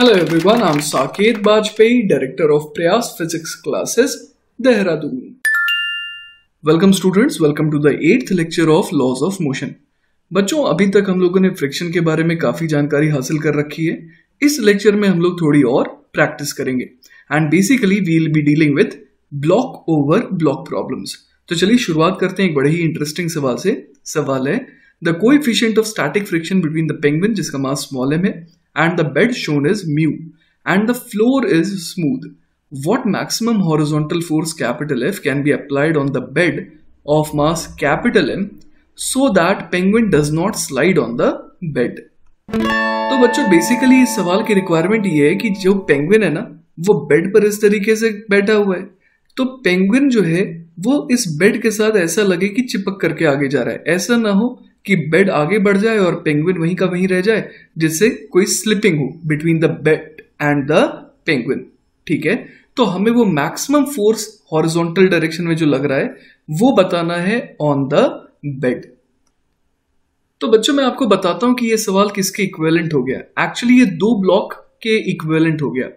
Hello everyone, I'm Saket Bajpayee, Director of Prayas Physics Classes, Dehradun. Welcome students, welcome to the 8th lecture of Laws of Motion. बच्चों अभी तक हम लोगों ने friction के बारे में काफ़ी जानकारी हासिल कर रखी है इस लेक्चर में हम लोग थोड़ी और प्रैक्टिस करेंगे and basically we'll be dealing with block over block problems तो चलिए शुरुआत करते हैं एक बड़े ही इंटरेस्टिंग सवाल से सवाल है the coefficient of static friction between the penguin जिसका मास स्मॉल एम है and the bed shown is mu and the floor is smooth. What maximum horizontal force capital F can be applied on the bed of mass capital M so that penguin does not slide on the bed? तो बच्चों basically इस सवाल की requirement ये है कि जो penguin है ना वो बेड पर इस तरीके से बैठा हुआ है तो पेंगुइन जो है वो इस बेड के साथ ऐसा लगे कि चिपक करके आगे जा रहा है ऐसा ना हो कि बेड आगे बढ़ जाए और पेंगुइन वहीं का वहीं रह जाए जिससे कोई स्लिपिंग हो between the bed and the penguin ठीक है तो हमें वो मैक्सिमम फोर्स हॉरिजॉन्टल डायरेक्शन में जो लग रहा है वो बताना है ऑन द बेड तो बच्चों मैं आपको बताता हूं कि ये सवाल किसके इक्वेलेंट हो गया एक्चुअली ये दो ब्लॉक के इक्वेलेंट हो गया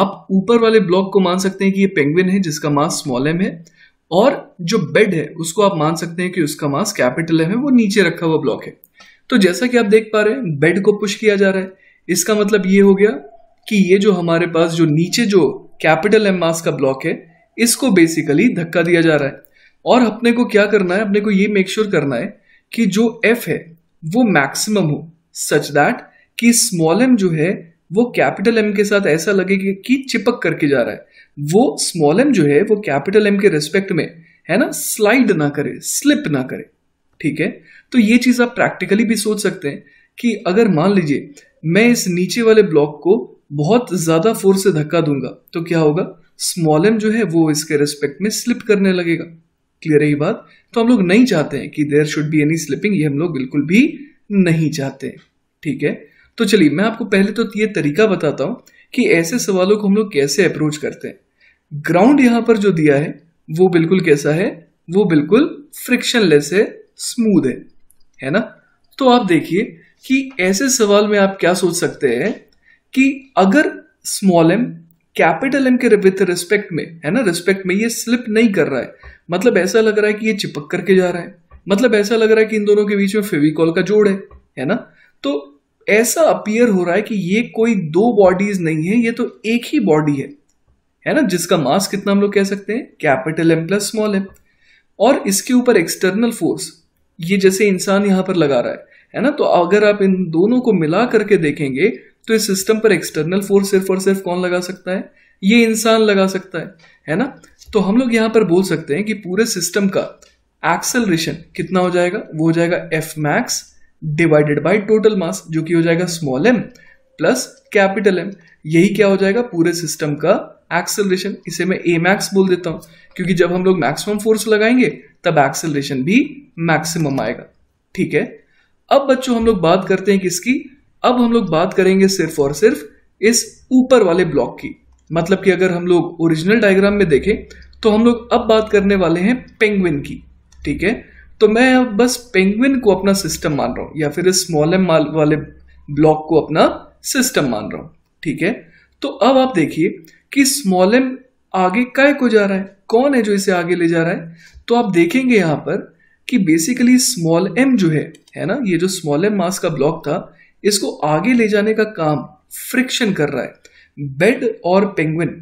आप ऊपर वाले ब्लॉक को मान सकते हैं कि ये पेंगुइन है जिसका मास स्मॉल एम है और जो बेड है उसको आप मान सकते हैं कि उसका मास कैपिटल है वो नीचे रखा हुआ ब्लॉक है तो जैसा कि आप देख पा रहे हैं बेड को पुश किया जा रहा है इसका मतलब ये हो गया कि ये जो हमारे पास जो नीचे जो कैपिटल एम मास का ब्लॉक है इसको बेसिकली धक्का दिया जा रहा है और अपने को क्या करना है अपने को ये मेक श्योर sure करना है कि जो एफ है वो मैक्सिमम हो सच दैट कि स्मॉल एम जो है वो कैपिटल एम के साथ ऐसा लगे कि चिपक करके जा रहा है वो स्मॉल एम जो है वो कैपिटल एम के रेस्पेक्ट में है ना स्लाइड ना करे स्लिप ना करे ठीक है तो ये चीज आप प्रैक्टिकली भी सोच सकते हैं कि अगर मान लीजिए मैं इस नीचे वाले ब्लॉक को बहुत ज्यादा फोर्स से धक्का दूंगा तो क्या होगा स्मॉल एम जो है वो इसके रेस्पेक्ट में स्लिप करने लगेगा क्लियर रही बात तो हम लोग नहीं चाहते हैं कि there should be any slipping ये हम लोग बिल्कुल भी नहीं चाहते ठीक है तो चलिए मैं आपको पहले तो ये तरीका बताता हूं कि ऐसे सवालों को हम लोग कैसे अप्रोच करते हैं ग्राउंड यहां पर जो दिया है वो बिल्कुल कैसा है वो बिल्कुल फ्रिक्शनलेस है स्मूद है है ना तो आप देखिए कि ऐसे सवाल में आप क्या सोच सकते हैं कि अगर स्मॉल एम कैपिटल एम के रिस्पेक्ट में है ना रिस्पेक्ट में ये स्लिप नहीं कर रहा है मतलब ऐसा लग रहा है कि ये चिपक करके जा रहा है मतलब ऐसा लग रहा है कि इन दोनों के बीच में फेविकॉल का जोड़ है है ना तो ऐसा अपियर हो रहा है कि ये कोई दो बॉडीज नहीं है ये तो एक ही बॉडी है है ना जिसका मास कितना हम लोग कह सकते हैं capital M plus small M और इसके ऊपर एक्सटर्नल फोर्स ये जैसे इंसान यहां पर लगा रहा है है ना तो अगर आप इन दोनों को मिला करके देखेंगे तो इस सिस्टम पर एक्सटर्नल फोर्स सिर्फ और सिर्फ कौन लगा सकता है ये इंसान लगा सकता है है ना तो हम लोग यहाँ पर बोल सकते हैं कि पूरे सिस्टम का एक्सेलरेशन कितना हो जाएगा वो हो जाएगा F max divided by total mass जो कि हो जाएगा small M plus capital M यही क्या हो जाएगा पूरे सिस्टम का एक्सेलरेशन इसे मैं ए मैक्स बोल देता हूं क्योंकि जब हम लोग मैक्सिमम फोर्स लगाएंगे तब एक्सेलरेशन भी मैक्सिमम आएगा ठीक है अब बच्चों हम लोग बात करते हैं किसकी अब हम लोग बात करेंगे सिर्फ और सिर्फ इस ऊपर वाले ब्लॉक की मतलब कि अगर हम लोग ओरिजिनल डायग्राम में देखें तो हम लोग अब बात करने वाले हैं पेंगुइन की ठीक है तो मैं अब बस पेंगुइन को अपना सिस्टम मान रहा हूं या फिर इस स्मॉल एम वाले ब्लॉक को अपना सिस्टम मान रहा हूं ठीक है तो अब आप देखिए कि एम आगे काय को जा रहा है कौन है जो इसे आगे ले जा रहा है तो आप देखेंगे यहां पर कि बेसिकली स्मॉल एम जो है है ना ये जो स्मॉल एम मास का ब्लॉक था इसको आगे ले जाने का काम फ्रिक्शन कर रहा है बेड और पेंगुइन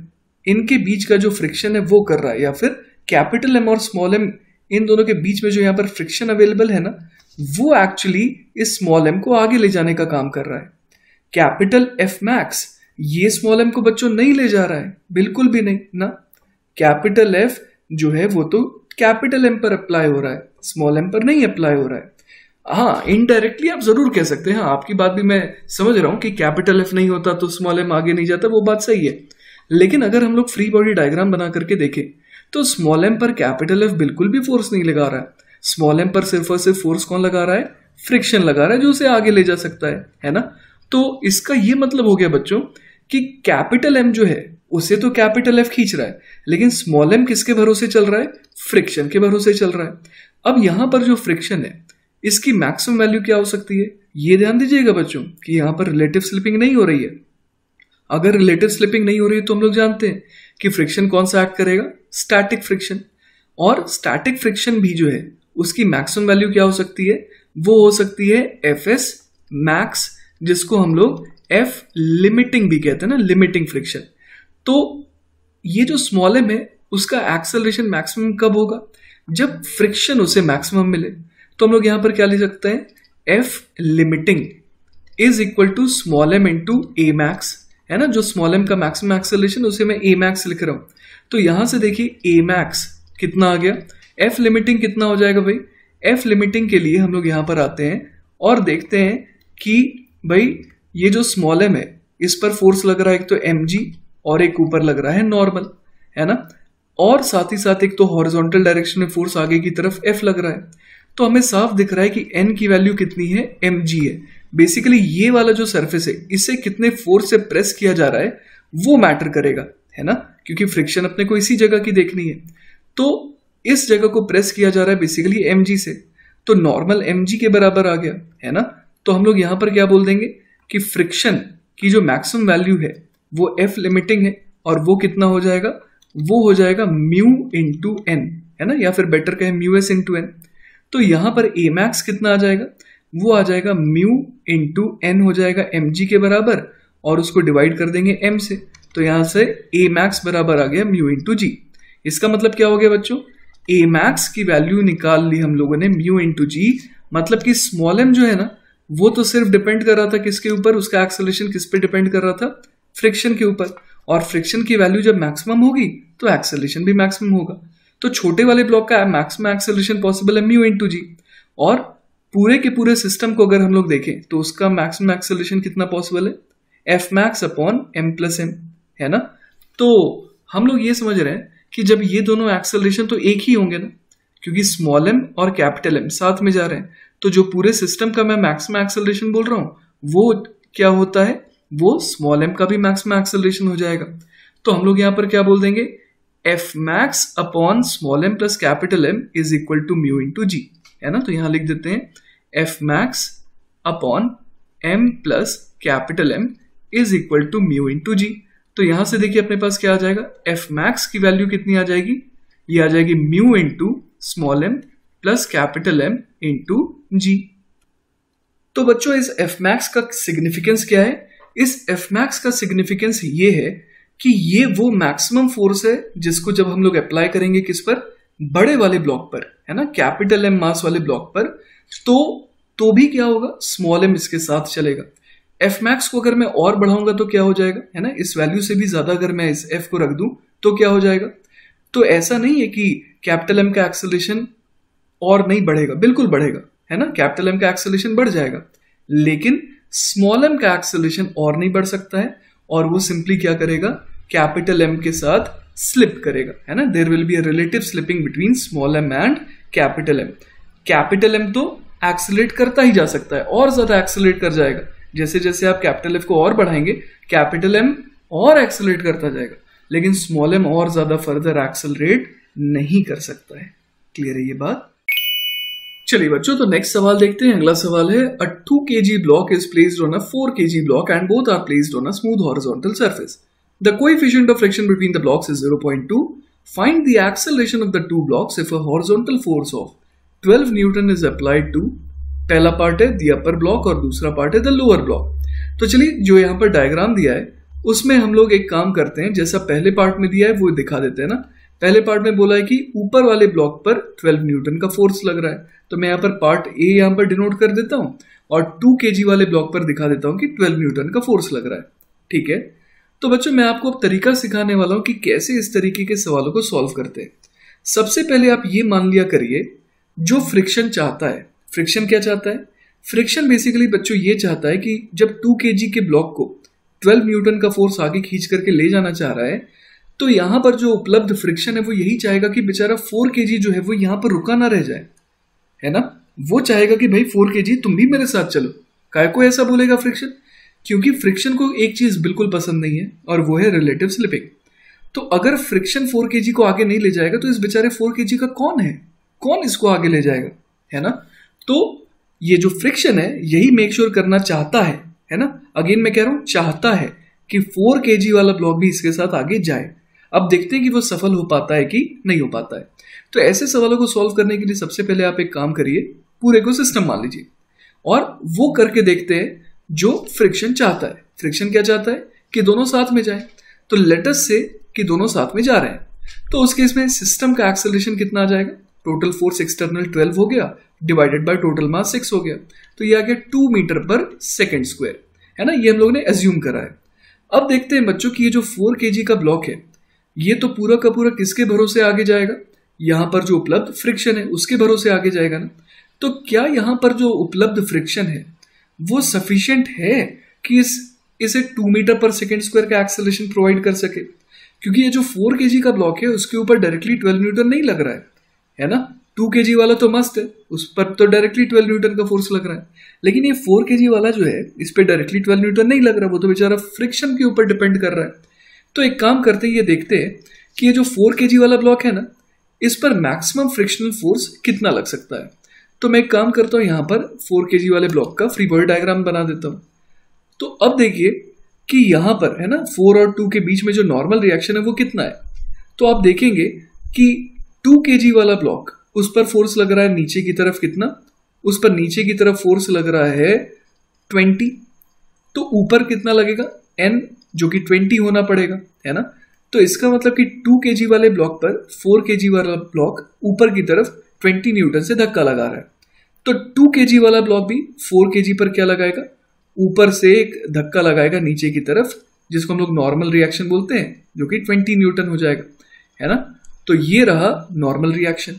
इनके बीच का जो फ्रिक्शन है वो कर रहा है या फिर कैपिटल एम और स्मॉल एम इन दोनों के बीच में जो यहां पर फ्रिक्शन अवेलेबल है ना वो एक्चुअली इस स्मॉल एम को आगे ले जाने का काम कर रहा है कैपिटल एफ मैक्स ये स्मॉल एम को बच्चों नहीं ले जा रहा है बिल्कुल भी नहीं ना कैपिटल एफ जो है वो तो कैपिटल एम पर अप्लाई हो रहा है स्मॉल एम पर नहीं अप्लाई हो रहा है हाँ इनडायरेक्टली आप जरूर कह सकते हैं हाँ आपकी बात भी मैं समझ रहा हूँ कि कैपिटल एफ नहीं होता तो स्मॉल एम आगे नहीं जाता वो बात सही है लेकिन अगर हम लोग फ्री बॉडी डायग्राम बना करके देखें तो स्मॉल एम पर कैपिटल एफ बिल्कुल भी फोर्स नहीं लगा रहा है स्मॉल एम पर सिर्फ और सिर्फ फोर्स कौन लगा रहा है फ्रिक्शन लगा रहा है जो उसे आगे ले जा सकता है है ना तो इसका ये मतलब हो गया बच्चों कि कैपिटल एम जो है उसे तो कैपिटल एफ खींच रहा है लेकिन स्मॉल एम किसके भरोसे चल रहा है फ्रिक्शन के भरोसे चल रहा है अब यहां पर जो फ्रिक्शन है इसकी मैक्सिमम वैल्यू क्या हो सकती है ये ध्यान दीजिएगा बच्चों कि यहां पर रिलेटिव स्लिपिंग नहीं हो रही है अगर रिलेटिव स्लिपिंग नहीं हो रही है तो हम लोग जानते हैं कि फ्रिक्शन कौन सा एक्ट करेगा स्टैटिक फ्रिक्शन और स्टैटिक फ्रिक्शन भी जो है उसकी मैक्सिमम वैल्यू क्या हो सकती है वो हो सकती है एफ एस मैक्स जिसको हम लोग एफ लिमिटिंग भी कहते हैं ना लिमिटिंग फ्रिक्शन तो ये जो स्मॉल एम है उसका एक्सेलरेशन मैक्सिमम कब होगा जब फ्रिक्शन उसे मैक्सिमम मिले तो हम लोग यहां पर क्या लिख सकते हैं F limiting is equal to small M into A max है ना जो स्मॉल एम का मैक्सिमम एक्सेलरेशन उसे मैं ए मैक्स लिख रहा हूं तो यहां से देखिए ए मैक्स कितना आ गया एफ लिमिटिंग कितना हो जाएगा भाई एफ लिमिटिंग के लिए हम लोग यहां पर आते हैं और देखते हैं कि भाई ये जो स्मॉल एम है इस पर फोर्स लग रहा है एक तो एम और एक ऊपर लग रहा है नॉर्मल है ना और साथ ही साथ एक तो हॉरिजॉन्टल डायरेक्शन में फोर्स आगे की तरफ एफ लग रहा है तो हमें साफ दिख रहा है कि एन की वैल्यू कितनी है एम है बेसिकली ये वाला जो सरफेस है इसे कितने फोर्स से प्रेस किया जा रहा है वो मैटर करेगा है ना क्योंकि फ्रिक्शन अपने को इसी जगह की देखनी है तो इस जगह को प्रेस किया जा रहा है बेसिकली एम से तो नॉर्मल एम के बराबर आ गया है ना तो हम लोग यहां पर क्या बोल देंगे कि फ्रिक्शन की जो मैक्सिमम वैल्यू है वो एफ लिमिटिंग है और वो कितना हो जाएगा वो हो जाएगा म्यू इंटू एन है ना या फिर बेटर कहें म्यू एस इंटू एन तो यहां पर ए मैक्स कितना आ जाएगा वो आ जाएगा म्यू इंटू एन हो जाएगा एम जी के बराबर और उसको डिवाइड कर देंगे एम से तो यहां से ए मैक्स बराबर आ गया म्यू इंटू जी इसका मतलब क्या हो गया बच्चों ए मैक्स की वैल्यू निकाल ली हम लोगों ने म्यू इंटू जी मतलब कि स्मॉल एम जो है ना वो तो सिर्फ डिपेंड कर रहा था किसके ऊपर उसका एक्सेलेशन किस पे डिपेंड कर रहा था फ्रिक्शन के ऊपर और फ्रिक्शन की वैल्यू जब मैक्सिमम होगी तो एक्सेलेशन भी मैक्सिमम होगा तो छोटे वाले ब्लॉक का मैक्सिमम एक्सेलेशन पॉसिबल है म्यू इंटू जी और पूरे के पूरे सिस्टम को अगर हम लोग देखें तो उसका मैक्सिमम एक्सेलेशन कितना पॉसिबल है F max upon M plus M है ना तो हम लोग ये समझ रहे हैं कि जब ये दोनों एक्सेलेशन तो एक ही होंगे ना क्योंकि स्मॉल एम और कैपिटल एम साथ में जा रहे हैं तो जो पूरे सिस्टम का मैं मैक्सिमम एक्सेलरेशन बोल रहा हूँ वो क्या होता है वो स्मॉल एम का भी मैक्सिमम एक्सेलरेशन हो जाएगा तो हम लोग यहां पर क्या बोल देंगे F max upon small M plus capital M is equal to mu to G है ना तो यहां लिख देते हैं F max upon M plus capital M is equal to mu to G तो यहां से देखिए अपने पास क्या आ जाएगा एफ मैक्स की वैल्यू कितनी आ जाएगी ये आ जाएगी mu into small M plus capital M into G तो बच्चों इस एफ मैक्स का सिग्निफिकेंस क्या है इस एफ मैक्स का सिग्निफिकेंस ये है कि ये वो मैक्सिमम फोर्स है जिसको जब हम लोग अप्लाई करेंगे किस पर बड़े वाले ब्लॉक पर है ना कैपिटल एम मास वाले ब्लॉक पर तो तो भी क्या होगा स्मॉल एम इसके साथ चलेगा एफ मैक्स को अगर मैं और बढ़ाऊंगा तो क्या हो जाएगा है ना इस वैल्यू से भी ज्यादा अगर मैं इस एफ को रख दूं तो क्या हो जाएगा तो ऐसा नहीं है कि कैपिटल एम का एक्सलेशन और नहीं बढ़ेगा बिल्कुल बढ़ेगा है ना कैपिटल एम का एक्सेलेशन बढ़ जाएगा लेकिन स्मॉल एम का एक्सेलेशन और नहीं बढ़ सकता है और वो सिंपली क्या करेगा कैपिटल एम के साथ स्लिप करेगा है ना there will be relative slipping between small M and capital M capital M तो एक्सेलेट करता ही जा सकता है और ज्यादा एक्सेलेट कर जाएगा जैसे जैसे आप कैपिटल एफ को और बढ़ाएंगे कैपिटल एम और एक्सेलेट करता जाएगा लेकिन स्मॉल एम और ज्यादा फर्दर एक्सेलरेट नहीं कर सकता है क्लियर है ये बात चलिए बच्चों तो नेक्स्ट सवाल देखते हैं अगला सवाल है a two K G block is place on a four K G block and both are placed on a smooth horizontal surface the coefficient of friction between the blocks is zero point two find the acceleration of the two blocks if a horizontal force of twelve newton is applied to पहला part है the upper block और दूसरा part है the lower block तो चलिए जो यहाँ पर डायग्राम दिया है उसमें हम लोग एक काम करते हैं जैसा पहले पार्ट में दिया है वो दिखा देते हैं ना पहले पार्ट में बोला है कि ऊपर वाले ब्लॉक पर 12 न्यूटन का फोर्स लग रहा है तो मैं यहाँ पर पार्ट ए यहाँ पर डिनोट कर देता हूँ और 2 के वाले ब्लॉक पर दिखा देता हूँ कि 12 न्यूटन का फोर्स लग रहा है ठीक है तो बच्चों मैं आपको अब तरीका सिखाने वाला हूँ कि कैसे इस तरीके के सवालों को सॉल्व करते हैं सबसे पहले आप ये मान लिया करिए जो फ्रिक्शन चाहता है फ्रिक्शन क्या चाहता है फ्रिक्शन बेसिकली बच्चों ये चाहता है कि जब टू के के ब्लॉक को ट्वेल्व न्यूटन का फोर्स आगे खींच करके ले जाना चाह रहा है तो यहां पर जो उपलब्ध फ्रिक्शन है वो यही चाहेगा कि बेचारा फोर के जो है वो यहां पर रुका ना रह जाए है ना वो चाहेगा कि भाई फोर के तुम भी मेरे साथ चलो काय को ऐसा बोलेगा फ्रिक्शन क्योंकि फ्रिक्शन को एक चीज बिल्कुल पसंद नहीं है और वो है रिलेटिव स्लिपिंग तो अगर फ्रिक्शन फोर के को आगे नहीं ले जाएगा तो इस बेचारे फोर के का कौन है कौन इसको आगे ले जाएगा है ना तो ये जो फ्रिक्शन है यही मेक श्योर sure करना चाहता है है ना अगेन मैं कह रहा हूं चाहता है कि फोर के वाला ब्लॉक भी इसके साथ आगे जाए अब देखते हैं कि वो सफल हो पाता है कि नहीं हो पाता है तो ऐसे सवालों को सॉल्व करने के लिए सबसे पहले आप एक काम करिए पूरे को सिस्टम मान लीजिए और वो करके देखते हैं जो फ्रिक्शन चाहता है फ्रिक्शन क्या चाहता है कि दोनों साथ में जाए तो लेटस से कि दोनों साथ में जा रहे हैं तो उस केस में सिस्टम का एक्सेलरेशन कितना आ जाएगा टोटल फोर्स एक्सटर्नल 12 हो गया divided by total mass six हो गया तो ये आ गया two metre per second square है ना ये हम लोगों ने एज्यूम करा है अब देखते हैं बच्चों की ये जो फोर के का ब्लॉक है ये तो पूरा का पूरा किसके भरोसे आगे जाएगा यहां पर जो उपलब्ध फ्रिक्शन है उसके भरोसे आगे जाएगा ना तो क्या यहां पर जो उपलब्ध फ्रिक्शन है वो सफिशियंट है कि इस इसे two metre per second square का एक्सेलेशन प्रोवाइड कर सके क्योंकि ये जो फोर के का ब्लॉक है उसके ऊपर डायरेक्टली ट्वेल्व न्यूटन नहीं लग रहा है है ना टू के वाला तो मस्त है उस पर तो डायरेक्टली ट्वेल्व न्यूटन का फोर्स लग रहा है लेकिन ये फोर के वाला जो है इस पर डायरेक्टली ट्वेल्व न्यूटन नहीं लग रहा वो तो बेचारा फ्रिक्शन के ऊपर डिपेंड कर रहा है तो एक काम करते ये देखते हैं कि ये जो फोर के वाला ब्लॉक है ना इस पर मैक्सिमम फ्रिक्शनल फोर्स कितना लग सकता है तो मैं एक काम करता हूँ यहाँ पर फोर के वाले ब्लॉक का फ्री बॉडी डायग्राम बना देता हूँ तो अब देखिए कि यहाँ पर है ना फोर और टू के बीच में जो नॉर्मल रिएक्शन है वो कितना है तो आप देखेंगे कि टू के वाला ब्लॉक उस पर फोर्स लग रहा है नीचे की तरफ कितना उस पर नीचे की तरफ फोर्स लग रहा है ट्वेंटी तो ऊपर कितना लगेगा एन जो कि ट्वेंटी होना पड़ेगा है ना तो इसका मतलब कि टू के वाले ब्लॉक पर फोर के वाला ब्लॉक ऊपर की तरफ ट्वेंटी न्यूटन से धक्का लगा रहा है तो टू के वाला ब्लॉक भी फोर के पर क्या लगाएगा ऊपर से एक धक्का लगाएगा नीचे की तरफ जिसको हम लोग नॉर्मल रिएक्शन बोलते हैं जो कि ट्वेंटी न्यूटन हो जाएगा है ना तो ये रहा नॉर्मल रिएक्शन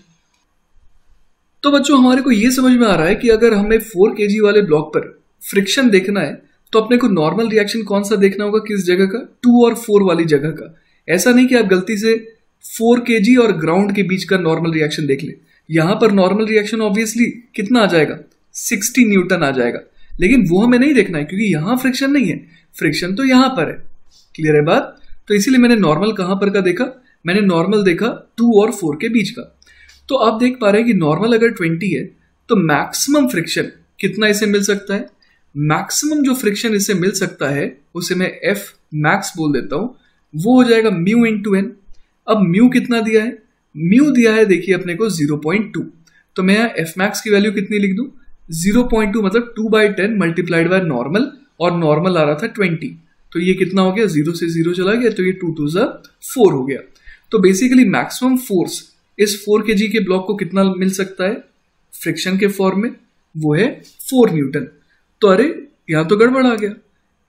तो बच्चों हमारे को ये समझ में आ रहा है कि अगर हमें फोर के वाले ब्लॉक पर फ्रिक्शन देखना है तो अपने को नॉर्मल रिएक्शन कौन सा देखना होगा किस जगह का टू और फोर वाली जगह का ऐसा नहीं कि आप गलती से फोर के और ग्राउंड के बीच का नॉर्मल रिएक्शन देख ले यहां पर नॉर्मल रिएक्शन ऑब्वियसली कितना आ जाएगा सिक्सटी न्यूटन आ जाएगा लेकिन वो हमें नहीं देखना है क्योंकि यहां फ्रिक्शन नहीं है फ्रिक्शन तो यहां पर है क्लियर है बात तो इसीलिए मैंने नॉर्मल कहां पर का देखा मैंने नॉर्मल देखा टू और फोर के बीच का तो आप देख पा रहे हैं कि नॉर्मल अगर ट्वेंटी है तो मैक्सिमम फ्रिक्शन कितना इसे मिल सकता है मैक्सिमम जो फ्रिक्शन इसे मिल सकता है उसे मैं एफ मैक्स बोल देता हूं वो हो जाएगा म्यू इन टू एन अब म्यू कितना दिया है म्यू दिया है देखिए अपने को 0.2 तो मैं यहाँ एफ मैक्स की वैल्यू कितनी लिख दू 0.2 मतलब 2 by ten multiplied by normal और नॉर्मल आ रहा था 20 तो ये कितना हो गया जीरो से जीरो चला गया तो ये टू टू ज़ा फोर हो गया तो बेसिकली मैक्सिमम फोर्स इस फोर के के ब्लॉक को कितना मिल सकता है फ्रिक्शन के फॉर्म में वो है फोर न्यूटन तो अरे यहां तो गड़बड़ आ गया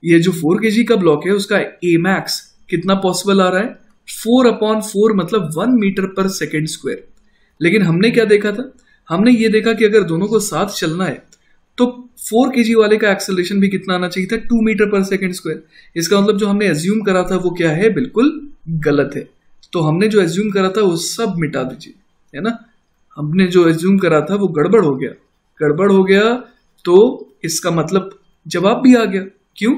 ये जो फोर के का ब्लॉक है उसका ए मैक्स कितना पॉसिबल आ रहा है फोर अपॉन फोर मतलब one meter per second square लेकिन हमने क्या देखा था हमने ये देखा कि अगर दोनों को साथ चलना है तो फोर के वाले का एक्सेलरेशन भी कितना आना चाहिए था two metre per second square इसका मतलब जो हमने एज्यूम करा था वो क्या है बिल्कुल गलत है तो हमने जो एज्यूम करा था वो सब मिटा दीजिए है ना हमने जो एज्यूम करा था वो गड़बड़ हो गया गड़बड़ हो गया तो इसका मतलब जवाब भी आ गया क्यों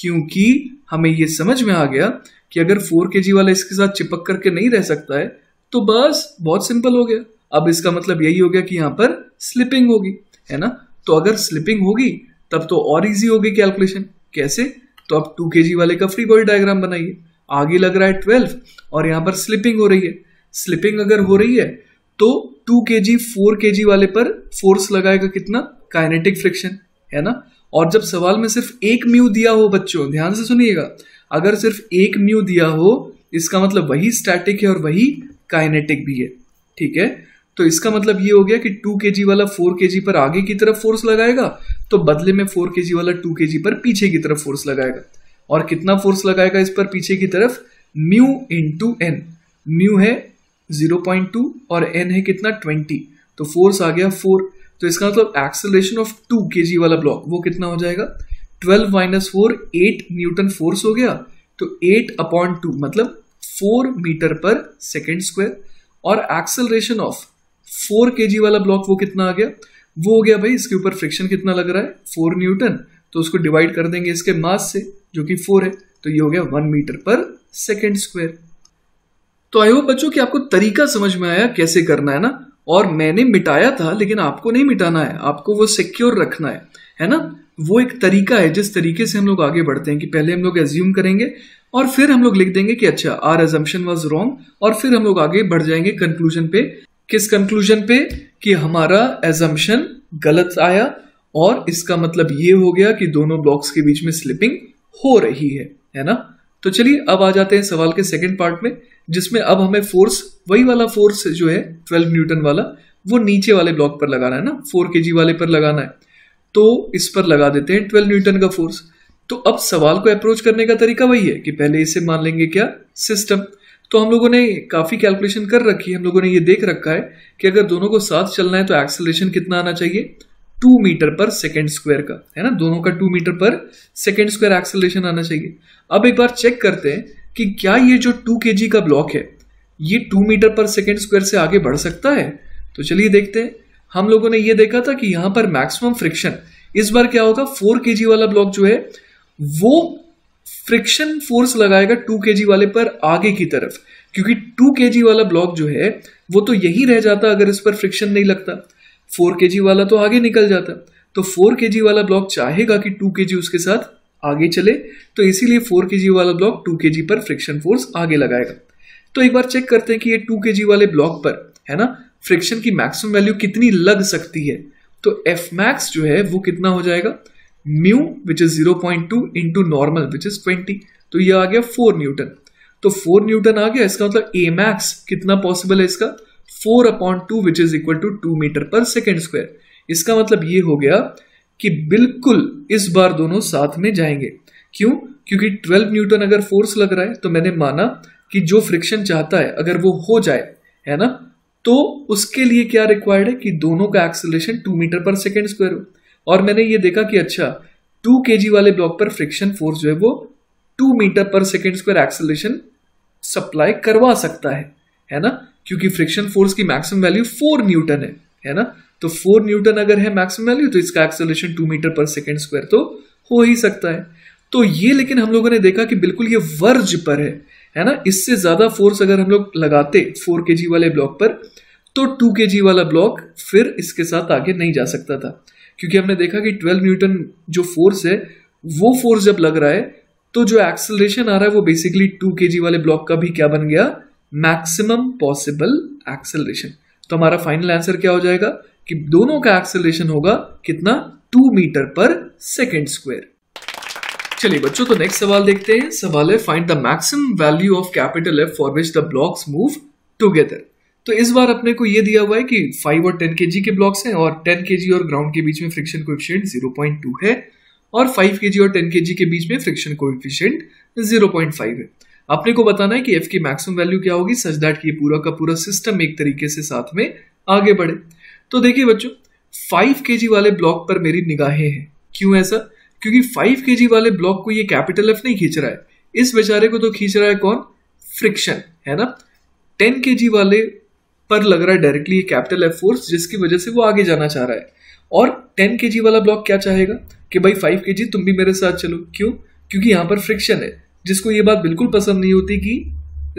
क्योंकि हमें ये समझ में आ गया कि अगर फोर के जी वाला इसके साथ चिपक करके नहीं रह सकता है तो बस बहुत सिंपल हो गया अब इसका मतलब यही हो गया कि यहाँ पर स्लिपिंग होगी है ना तो अगर स्लिपिंग होगी तब तो और इजी होगी कैलकुलेशन कैसे तो आप टू के वाले का फ्री बॉडी डायग्राम बनाइए आगे लग रहा है ट्वेल्व और यहाँ पर स्लिपिंग हो रही है स्लिपिंग अगर हो रही है तो to K ji four K जी वाले पर फोर्स लगाएगा कितना काइनेटिक फ्रिक्शन है ना और जब सवाल में सिर्फ एक म्यू दिया हो बच्चों ध्यान से सुनिएगा अगर सिर्फ एक म्यू दिया हो इसका मतलब वही स्टैटिक है और वही काइनेटिक भी है ठीक है तो इसका मतलब ये हो गया कि टू के वाला फोर के पर आगे की तरफ फोर्स लगाएगा तो बदले में फोर के वाला टू के पर पीछे की तरफ फोर्स लगाएगा और कितना फोर्स लगाएगा इस पर पीछे की तरफ म्यू इंटू एन म्यू है 0.2 और एन है कितना 20 तो फोर्स आ गया फोर तो इसका मतलब एक्सेलेशन ऑफ टू के वाला ब्लॉक वो कितना हो जाएगा twelve minus four eight newton force हो गया तो एट अपॉन टू मतलब four metre per second square और एक्सेलरेशन ऑफ फोर के वाला ब्लॉक वो कितना आ गया वो हो गया भाई इसके ऊपर फ्रिक्शन कितना लग रहा है फोर न्यूटन तो उसको डिवाइड कर देंगे इसके मास से जो कि फोर है तो ये हो गया one meter per second square तो आई होप बच्चों कि आपको तरीका समझ में आया कैसे करना है ना और मैंने मिटाया था लेकिन आपको नहीं मिटाना है आपको वो सिक्योर रखना है है ना वो एक तरीका है जिस तरीके से हम लोग आगे बढ़ते हैं कि पहले हम लोग एज्यूम करेंगे और फिर हम लोग लिख देंगे कि अच्छा आर एजम्पन वॉज रॉन्ग और फिर हम लोग आगे बढ़ जाएंगे कंक्लूजन पे किस कंक्लूजन पे कि हमारा एजम्पन गलत आया और इसका मतलब ये हो गया कि दोनों ब्लॉक्स के बीच में स्लिपिंग हो रही है है ना तो चलिए अब आ जाते हैं सवाल के सेकेंड पार्ट में जिसमें अब हमें फोर्स वही वाला फोर्स जो है ट्वेल्व न्यूटन वाला वो नीचे वाले ब्लॉक पर लगाना है ना फोर के वाले पर लगाना है तो इस पर लगा देते हैं ट्वेल्व न्यूटन का फोर्स तो अब सवाल को अप्रोच करने का तरीका वही है कि पहले इसे मान लेंगे क्या सिस्टम तो हम लोगों ने काफ़ी कैलकुलेशन कर रखी है हम लोगों ने ये देख रखा है कि अगर दोनों को साथ चलना है तो एक्सेलरेशन कितना आना चाहिए two metre per second square का है ना दोनों का two metre per second square acceleration आना चाहिए अब एक बार चेक करते हैं कि क्या ये जो टू के का ब्लॉक है ये two metre per second square से आगे बढ़ सकता है तो चलिए देखते हैं हम लोगों ने ये देखा था कि यहां पर मैक्सिमम फ्रिक्शन इस बार क्या होगा फोर के वाला ब्लॉक जो है वो फ्रिक्शन फोर्स लगाएगा टू के वाले पर आगे की तरफ क्योंकि टू के वाला ब्लॉक जो है वो तो यही रह जाता अगर इस पर फ्रिक्शन नहीं लगता फोर के वाला तो आगे निकल जाता तो फोर के वाला ब्लॉक चाहेगा कि टू के उसके साथ आगे चले तो इसीलिए फोर के वाला ब्लॉक टू के पर फ्रिक्शन फोर्स आगे लगाएगा तो एक बार चेक करते हैं कि ये टू के वाले ब्लॉक पर है ना फ्रिक्शन की मैक्सिमम वैल्यू कितनी लग सकती है तो एफ मैक्स जो है वो कितना हो जाएगा mu which is zero point two into normal which is twenty तो ये आ गया फोर न्यूटन तो फोर न्यूटन आ गया इसका मतलब ए मैक्स कितना पॉसिबल है इसका four upon two which is equal to two metre per second square इसका मतलब ये हो गया कि बिल्कुल इस बार दोनों साथ में जाएंगे क्यों क्योंकि ट्वेल्व न्यूटन अगर फोर्स लग रहा है तो मैंने माना कि जो फ्रिक्शन चाहता है अगर वो हो जाए है ना तो उसके लिए क्या रिक्वायर्ड है कि दोनों का acceleration two metre per second square हो और मैंने ये देखा कि अच्छा टू के वाले ब्लॉक पर फ्रिक्शन फोर्स जो है वो two metre per second square acceleration supply करवा सकता है है ना क्योंकि फ्रिक्शन फोर्स की मैक्सिमम वैल्यू फोर न्यूटन है है ना तो फोर न्यूटन अगर है मैक्सिमम वैल्यू तो इसका acceleration two metre per second square तो हो ही सकता है तो ये लेकिन हम लोगों ने देखा कि बिल्कुल ये वर्ज पर है है ना इससे ज़्यादा फोर्स अगर हम लोग लगाते फोर के वाले ब्लॉक पर तो टू के वाला ब्लॉक फिर इसके साथ आगे नहीं जा सकता था क्योंकि हमने देखा कि ट्वेल्व न्यूटन जो फोर्स है वो फोर्स जब लग रहा है तो जो एक्सेलरेशन आ रहा है वो बेसिकली टू के वाले ब्लॉक का भी क्या बन गया मैक्सिमम पॉसिबल एक्सेलरेशन तो हमारा फाइनल आंसर क्या हो जाएगा कि दोनों का एक्सेलरेशन होगा कितना two metre per second square चलिए बच्चों तो नेक्स्ट सवाल देखते हैं सवाल है find the maximum value of capital F for which the blocks move together तो इस बार अपने को ये दिया हुआ है कि 5 और 10 के के ब्लॉक्स हैं और 10 के और ग्राउंड के बीच में फ्रिक्शन कोएफिशिएंट 0.2 है और 5 के और 10 के के बीच में फ्रिक्शन कोएफिशिएंट 0.5 है अपने को बताना है कि एफ की मैक्सिमम वैल्यू क्या होगी सच दैट कि पूरा का पूरा सिस्टम एक तरीके से साथ में आगे बढ़े तो देखिए बच्चों फाइव के वाले ब्लॉक पर मेरी निगाहें हैं क्यों ऐसा है क्योंकि फाइव के वाले ब्लॉक को ये कैपिटल एफ नहीं खींच रहा है इस बेचारे को तो खींच रहा है कौन फ्रिक्शन है ना टेन के वाले पर लग रहा है डायरेक्टली कैपिटल एफ फोर्स जिसकी वजह से वो आगे जाना चाह रहा है और टेन के वाला ब्लॉक क्या चाहेगा कि भाई फाइव के तुम भी मेरे साथ चलो क्यों क्योंकि यहाँ पर फ्रिक्शन है जिसको ये बात बिल्कुल पसंद नहीं होती कि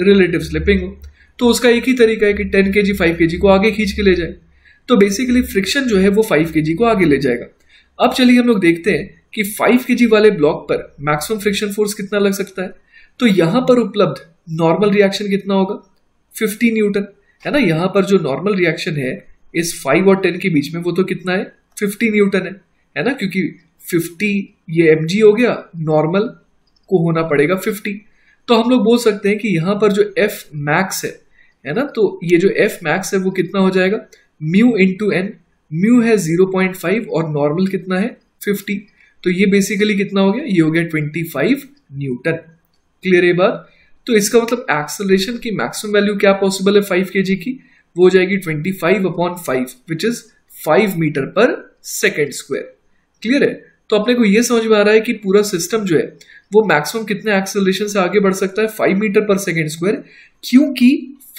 रिलेटिव स्लिपिंग हो तो उसका एक ही तरीका है कि टेन के जी फाइव के जी को आगे खींच के ले जाए तो बेसिकली फ्रिक्शन जो है वो फाइव के जी को आगे ले जाएगा अब चलिए हम लोग देखते हैं कि 5 के वाले ब्लॉक पर मैक्सिमम फ्रिक्शन फोर्स कितना लग सकता है तो यहाँ पर उपलब्ध नॉर्मल रिएक्शन कितना होगा 50 न्यूटन है ना यहाँ पर जो नॉर्मल रिएक्शन है इस 5 और 10 के बीच में वो तो कितना है 50 न्यूटन है है ना क्योंकि 50 ये एम हो गया नॉर्मल को होना पड़ेगा 50 तो हम लोग बोल सकते हैं कि यहाँ पर जो एफ मैक्स है है ना तो ये जो एफ मैक्स है वो कितना हो जाएगा म्यू इंटू एन म्यू है 0.5 और नॉर्मल कितना है 50 तो ये बेसिकली कितना हो गया ये हो गया ट्वेंटी फाइव न्यूटन क्लियर है बात तो इसका मतलब एक्सलेशन की मैक्सिमम वैल्यू क्या पॉसिबल है फाइव के की वो हो जाएगी twenty five upon five which is five meter per second square clear है तो अपने को ये समझ में आ रहा है कि पूरा सिस्टम जो है वो मैक्सिमम कितने एक्सेलरेशन से आगे बढ़ सकता है five meter per second square क्योंकि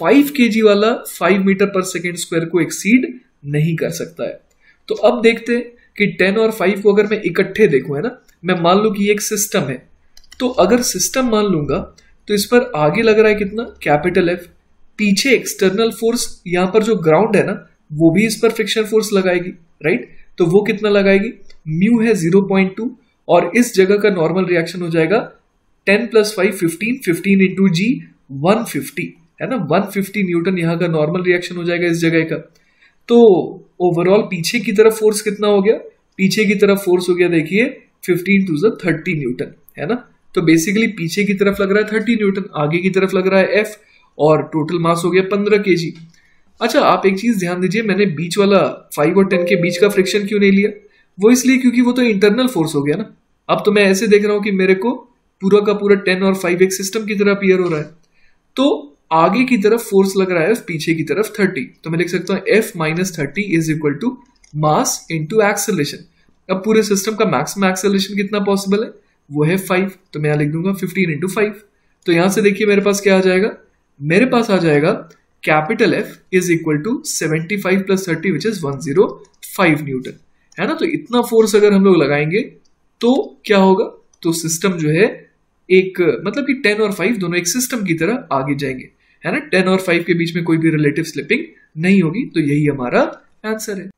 फाइव के वाला five meter per second square को एक्सीड नहीं कर सकता है तो अब देखते हैं कि टेन और फाइव को अगर मैं इकट्ठे देखूँ है ना मैं मान लूँ कि ये एक सिस्टम है तो अगर सिस्टम मान लूंगा तो इस पर आगे लग रहा है कितना कैपिटल एफ पीछे एक्सटर्नल फोर्स यहाँ पर जो ग्राउंड है ना वो भी इस पर फ्रिक्शन फोर्स लगाएगी राइट तो वो कितना लगाएगी म्यू है जीरो पॉइंट टू और इस जगह का नॉर्मल रिएक्शन हो जाएगा ten plus five fifteen fifteen into G one fifty है ना वन फिफ्टी न्यूटन यहाँ का नॉर्मल रिएक्शन हो जाएगा इस जगह का तो ओवरऑल पीछे की तरफ फोर्स कितना हो गया पीछे की तरफ फोर्स हो गया देखिए फिफ्टीन टू जो थर्टी न्यूटन है ना तो बेसिकली पीछे की तरफ लग रहा है थर्टी न्यूटन आगे की तरफ लग रहा है एफ और टोटल मास हो गया पंद्रह के अच्छा आप एक चीज ध्यान दीजिए मैंने बीच वाला फाइव और टेन के बीच का फ्रिक्शन क्यों नहीं लिया वो इसलिए क्योंकि वो तो इंटरनल फोर्स हो गया ना अब तो मैं ऐसे देख रहा हूं कि मेरे को पूरा का पूरा टेन और फाइव एक सिस्टम की तरह अपियर हो रहा है तो आगे की तरफ फोर्स लग रहा है पीछे की तरफ थर्टी तो मैं लिख सकता हूं F minus thirty is equal to mass into acceleration अब पूरे सिस्टम का मैक्सिमम एक्सेलेशन कितना पॉसिबल है वो है फाइव तो मैं यहां लिख दूंगा फिफ्टीन इंटू फाइव तो यहां से देखिए मेरे पास क्या आ जाएगा मेरे पास आ जाएगा capital F is equal to seventy five plus thirty which is one zero five newton है ना तो इतना फोर्स अगर हम लोग लगाएंगे तो क्या होगा तो सिस्टम जो है एक मतलब कि टेन और फाइव दोनों एक सिस्टम की तरह आगे जाएंगे है ना टेन और फाइव के बीच में कोई भी रिलेटिव स्लिपिंग नहीं होगी तो यही हमारा आंसर है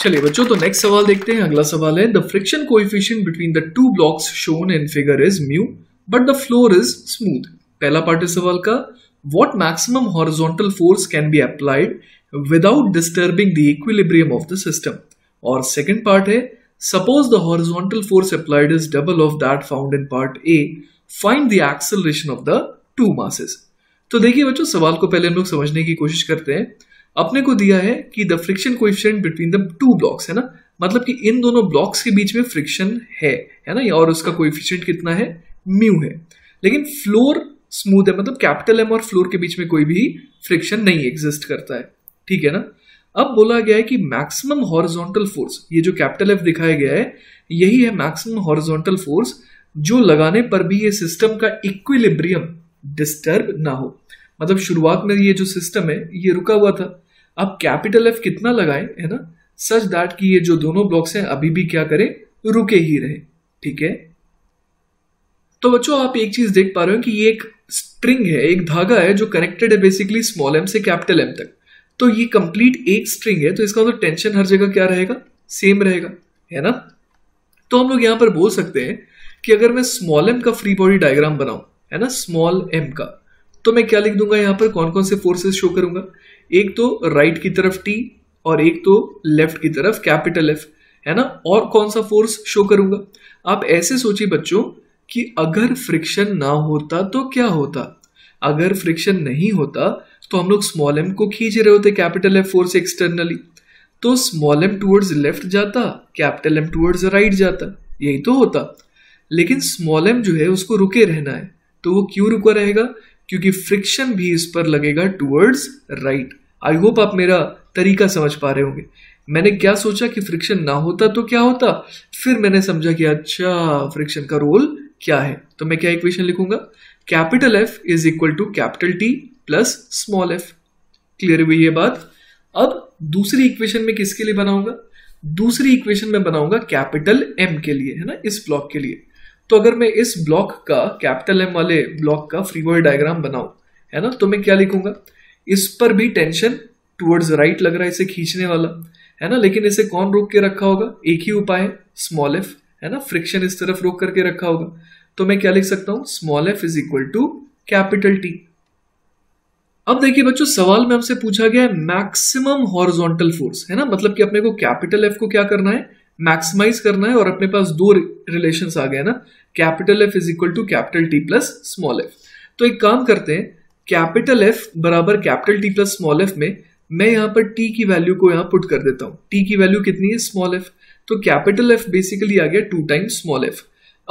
चलिए बच्चों तो नेक्स्ट सवाल देखते हैं अगला सवाल है the friction coefficient between the two blocks shown in figure is mu but the floor is smooth पहला पार्ट है सवाल का what maximum horizontal force can be applied without disturbing the equilibrium of the system और second part है suppose the horizontal force applied is double of that found in part A find the acceleration of the two masses तो देखिए बच्चों सवाल को पहले हम लोग समझने की कोशिश करते हैं अपने को दिया है कि the friction coefficient between the two blocks है ना मतलब कि इन दोनों ब्लॉक्स के बीच में फ्रिक्शन है है ना और उसका कोइफिशियंट कितना है म्यू है लेकिन फ्लोर स्मूथ है मतलब कैपिटल एम और फ्लोर के बीच में कोई भी फ्रिक्शन नहीं एग्जिस्ट करता है ठीक है ना अब बोला गया है कि मैक्सिमम हॉरिजॉन्टल फोर्स ये जो कैपिटल एफ दिखाया गया है यही है मैक्सिमम हॉरिजॉन्टल फोर्स जो लगाने पर भी ये सिस्टम का इक्विलिब्रियम डिस्टर्ब ना हो मतलब शुरुआत में ये जो सिस्टम है ये रुका हुआ था आप कैपिटल एफ कितना लगाए है ना सच दैट कि ये जो दोनों ब्लॉक्स हैं अभी भी क्या करें रुके ही रहे ठीक है तो बच्चों आप एक चीज देख पा रहे हो कि ये एक स्ट्रिंग है एक धागा है जो कनेक्टेड है बेसिकली स्मॉल एम से कैपिटल एम तक तो ये कंप्लीट एक स्ट्रिंग है तो इसका मतलब टेंशन हर जगह क्या रहेगा सेम रहेगा है ना तो हम लोग यहां पर बोल सकते हैं कि अगर मैं स्मॉल एम का फ्री बॉडी डायग्राम बनाऊं है ना स्मॉल एम का तो मैं क्या लिख दूंगा यहां पर कौन कौन से फोर्सेस शो करूंगा एक तो राइट की तरफ टी और एक तो लेफ्ट की तरफ कैपिटल एफ है ना और कौन सा फोर्स शो करूंगा आप ऐसे सोचिए बच्चों कि अगर फ्रिक्शन ना होता तो क्या होता अगर फ्रिक्शन नहीं होता तो हम लोग स्मॉल एम को खींच रहे होते कैपिटल एफ फोर्स एक्सटर्नली तो स्मॉल एम टूवर्ड्स लेफ्ट जाता कैपिटल एम टूवर्ड्स राइट जाता यही तो होता लेकिन स्मॉल एम जो है उसको रुके रहना है तो वो क्यों रुका रहेगा क्योंकि फ्रिक्शन भी इस पर लगेगा टूवर्ड्स राइट आई होप आप मेरा तरीका समझ पा रहे होंगे मैंने क्या सोचा कि फ्रिक्शन ना होता तो क्या होता फिर मैंने समझा कि अच्छा फ्रिक्शन का रोल क्या है तो मैं क्या इक्वेशन लिखूंगा capital F is equal to capital T plus small F clear हुई ये बात अब दूसरी इक्वेशन में किसके लिए बनाऊंगा दूसरी इक्वेशन में बनाऊंगा कैपिटल एम के लिए है ना इस ब्लॉक के लिए तो अगर मैं इस ब्लॉक का कैपिटल एम वाले ब्लॉक का फ्री बॉडी डायग्राम बनाऊ है ना तो मैं क्या लिखूंगा इस पर भी टेंशन टूवर्ड्स राइट लग रहा है इसे खींचने वाला है ना लेकिन इसे कौन रोक के रखा होगा एक ही उपाय है स्मॉल एफ है ना फ्रिक्शन इस तरफ रोक करके रखा होगा तो मैं क्या लिख सकता हूं small F is equal to capital T अब देखिए बच्चों सवाल में हमसे पूछा गया है मैक्सिमम हॉरिजॉन्टल फोर्स है ना मतलब कि अपने को कैपिटल एफ को क्या करना है मैक्सिमाइज करना है और अपने पास दो रिलेशन आ गए ना capital F is equal to capital T plus small F तो एक काम करते हैं कैपिटल एफ बराबर capital T plus small F में मैं यहां पर टी की वैल्यू को यहां पुट कर देता हूं टी की वैल्यू कितनी है स्मॉल एफ तो कैपिटल एफ बेसिकली आ गया टू टाइम्स स्मॉल एफ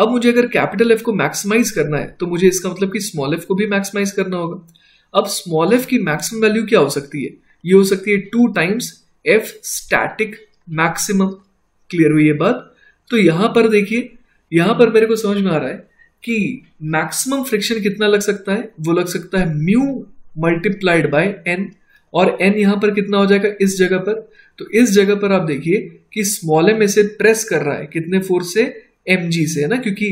अब मुझे अगर कैपिटल एफ को मैक्सिमाइज करना है तो मुझे इसका मतलब कि स्मॉल एफ को भी मैक्सिमाइज करना होगा अब स्मॉल एफ की मैक्सिमम वैल्यू क्या हो सकती है ये हो सकती है two times F static maximum clear हुई ये बात तो यहां पर देखिए यहां पर मेरे को समझ में आ रहा है कि मैक्सिमम फ्रिक्शन कितना लग सकता है वो लग सकता है म्यू मल्टीप्लाइड बाय एन और एन यहाँ पर कितना हो जाएगा इस जगह पर तो इस जगह पर आप देखिए कि स्मॉल एम इसे प्रेस कर रहा है कितने फोर्स से एम से है ना क्योंकि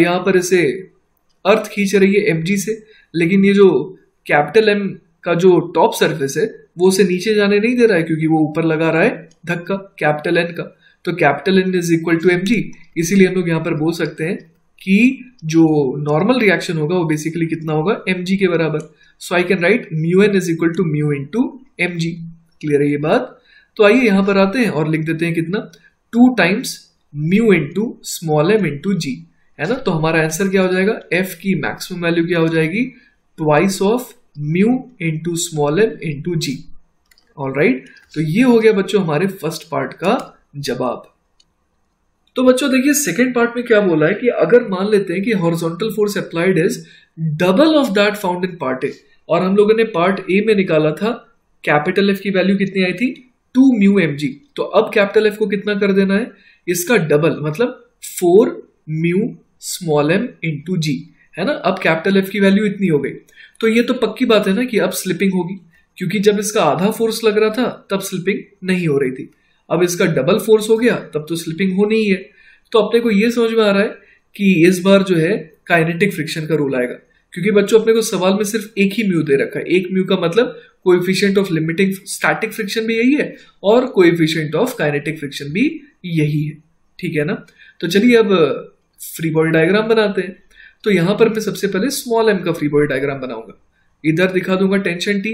यहां पर इसे अर्थ खींच रही है एम से लेकिन ये जो कैपिटल एम का जो टॉप सरफेस है वो उसे नीचे जाने नहीं दे रहा है क्योंकि वो ऊपर लगा रहा है धक्का कैपिटल एन का तो capital N is equal to M G इसीलिए हम लोग यहाँ पर बोल सकते हैं कि जो नॉर्मल रिएक्शन होगा वो बेसिकली कितना होगा एम जी के बराबर so I can write mu N is equal to mu into M G clear है ये बात तो आइए यहाँ पर आते हैं और लिख देते हैं कितना two times mu into small M into G है ना तो हमारा आंसर क्या हो जाएगा एफ की मैक्सिमम वैल्यू क्या हो जाएगी twice of mu into small M into G all right तो ये हो गया बच्चों हमारे फर्स्ट पार्ट का जवाब तो बच्चों देखिए सेकेंड पार्ट में क्या बोला है कि अगर मान लेते हैं कि horizontal force applied is double of that found in part A और हम लोगों ने पार्ट ए में निकाला था कैपिटल एफ की वैल्यू कितनी आई थी टू म्यू एम जी तो अब कैपिटल एफ को कितना कर देना है इसका डबल मतलब four mu small M to G है ना अब कैपिटल एफ की वैल्यू इतनी हो गई तो ये तो पक्की बात है ना कि अब स्लिपिंग होगी क्योंकि जब इसका आधा फोर्स लग रहा था तब स्लिपिंग नहीं हो रही थी अब इसका डबल फोर्स हो गया तब तो स्लिपिंग होनी ही है तो अपने को ये समझ में आ रहा है कि इस बार जो है काइनेटिक फ्रिक्शन का रोल आएगा क्योंकि बच्चों अपने को सवाल में सिर्फ एक ही म्यू दे रखा है एक म्यू का मतलब coefficient of limiting static friction भी यही है और कोएफिशिएंट ऑफ काइनेटिक फ्रिक्शन भी यही है ठीक है ना तो चलिए अब फ्री बॉडी डायग्राम बनाते हैं तो यहां पर मैं सबसे पहले स्मॉल एम का फ्री बॉडी डायग्राम बनाऊंगा इधर दिखा दूंगा टेंशन टी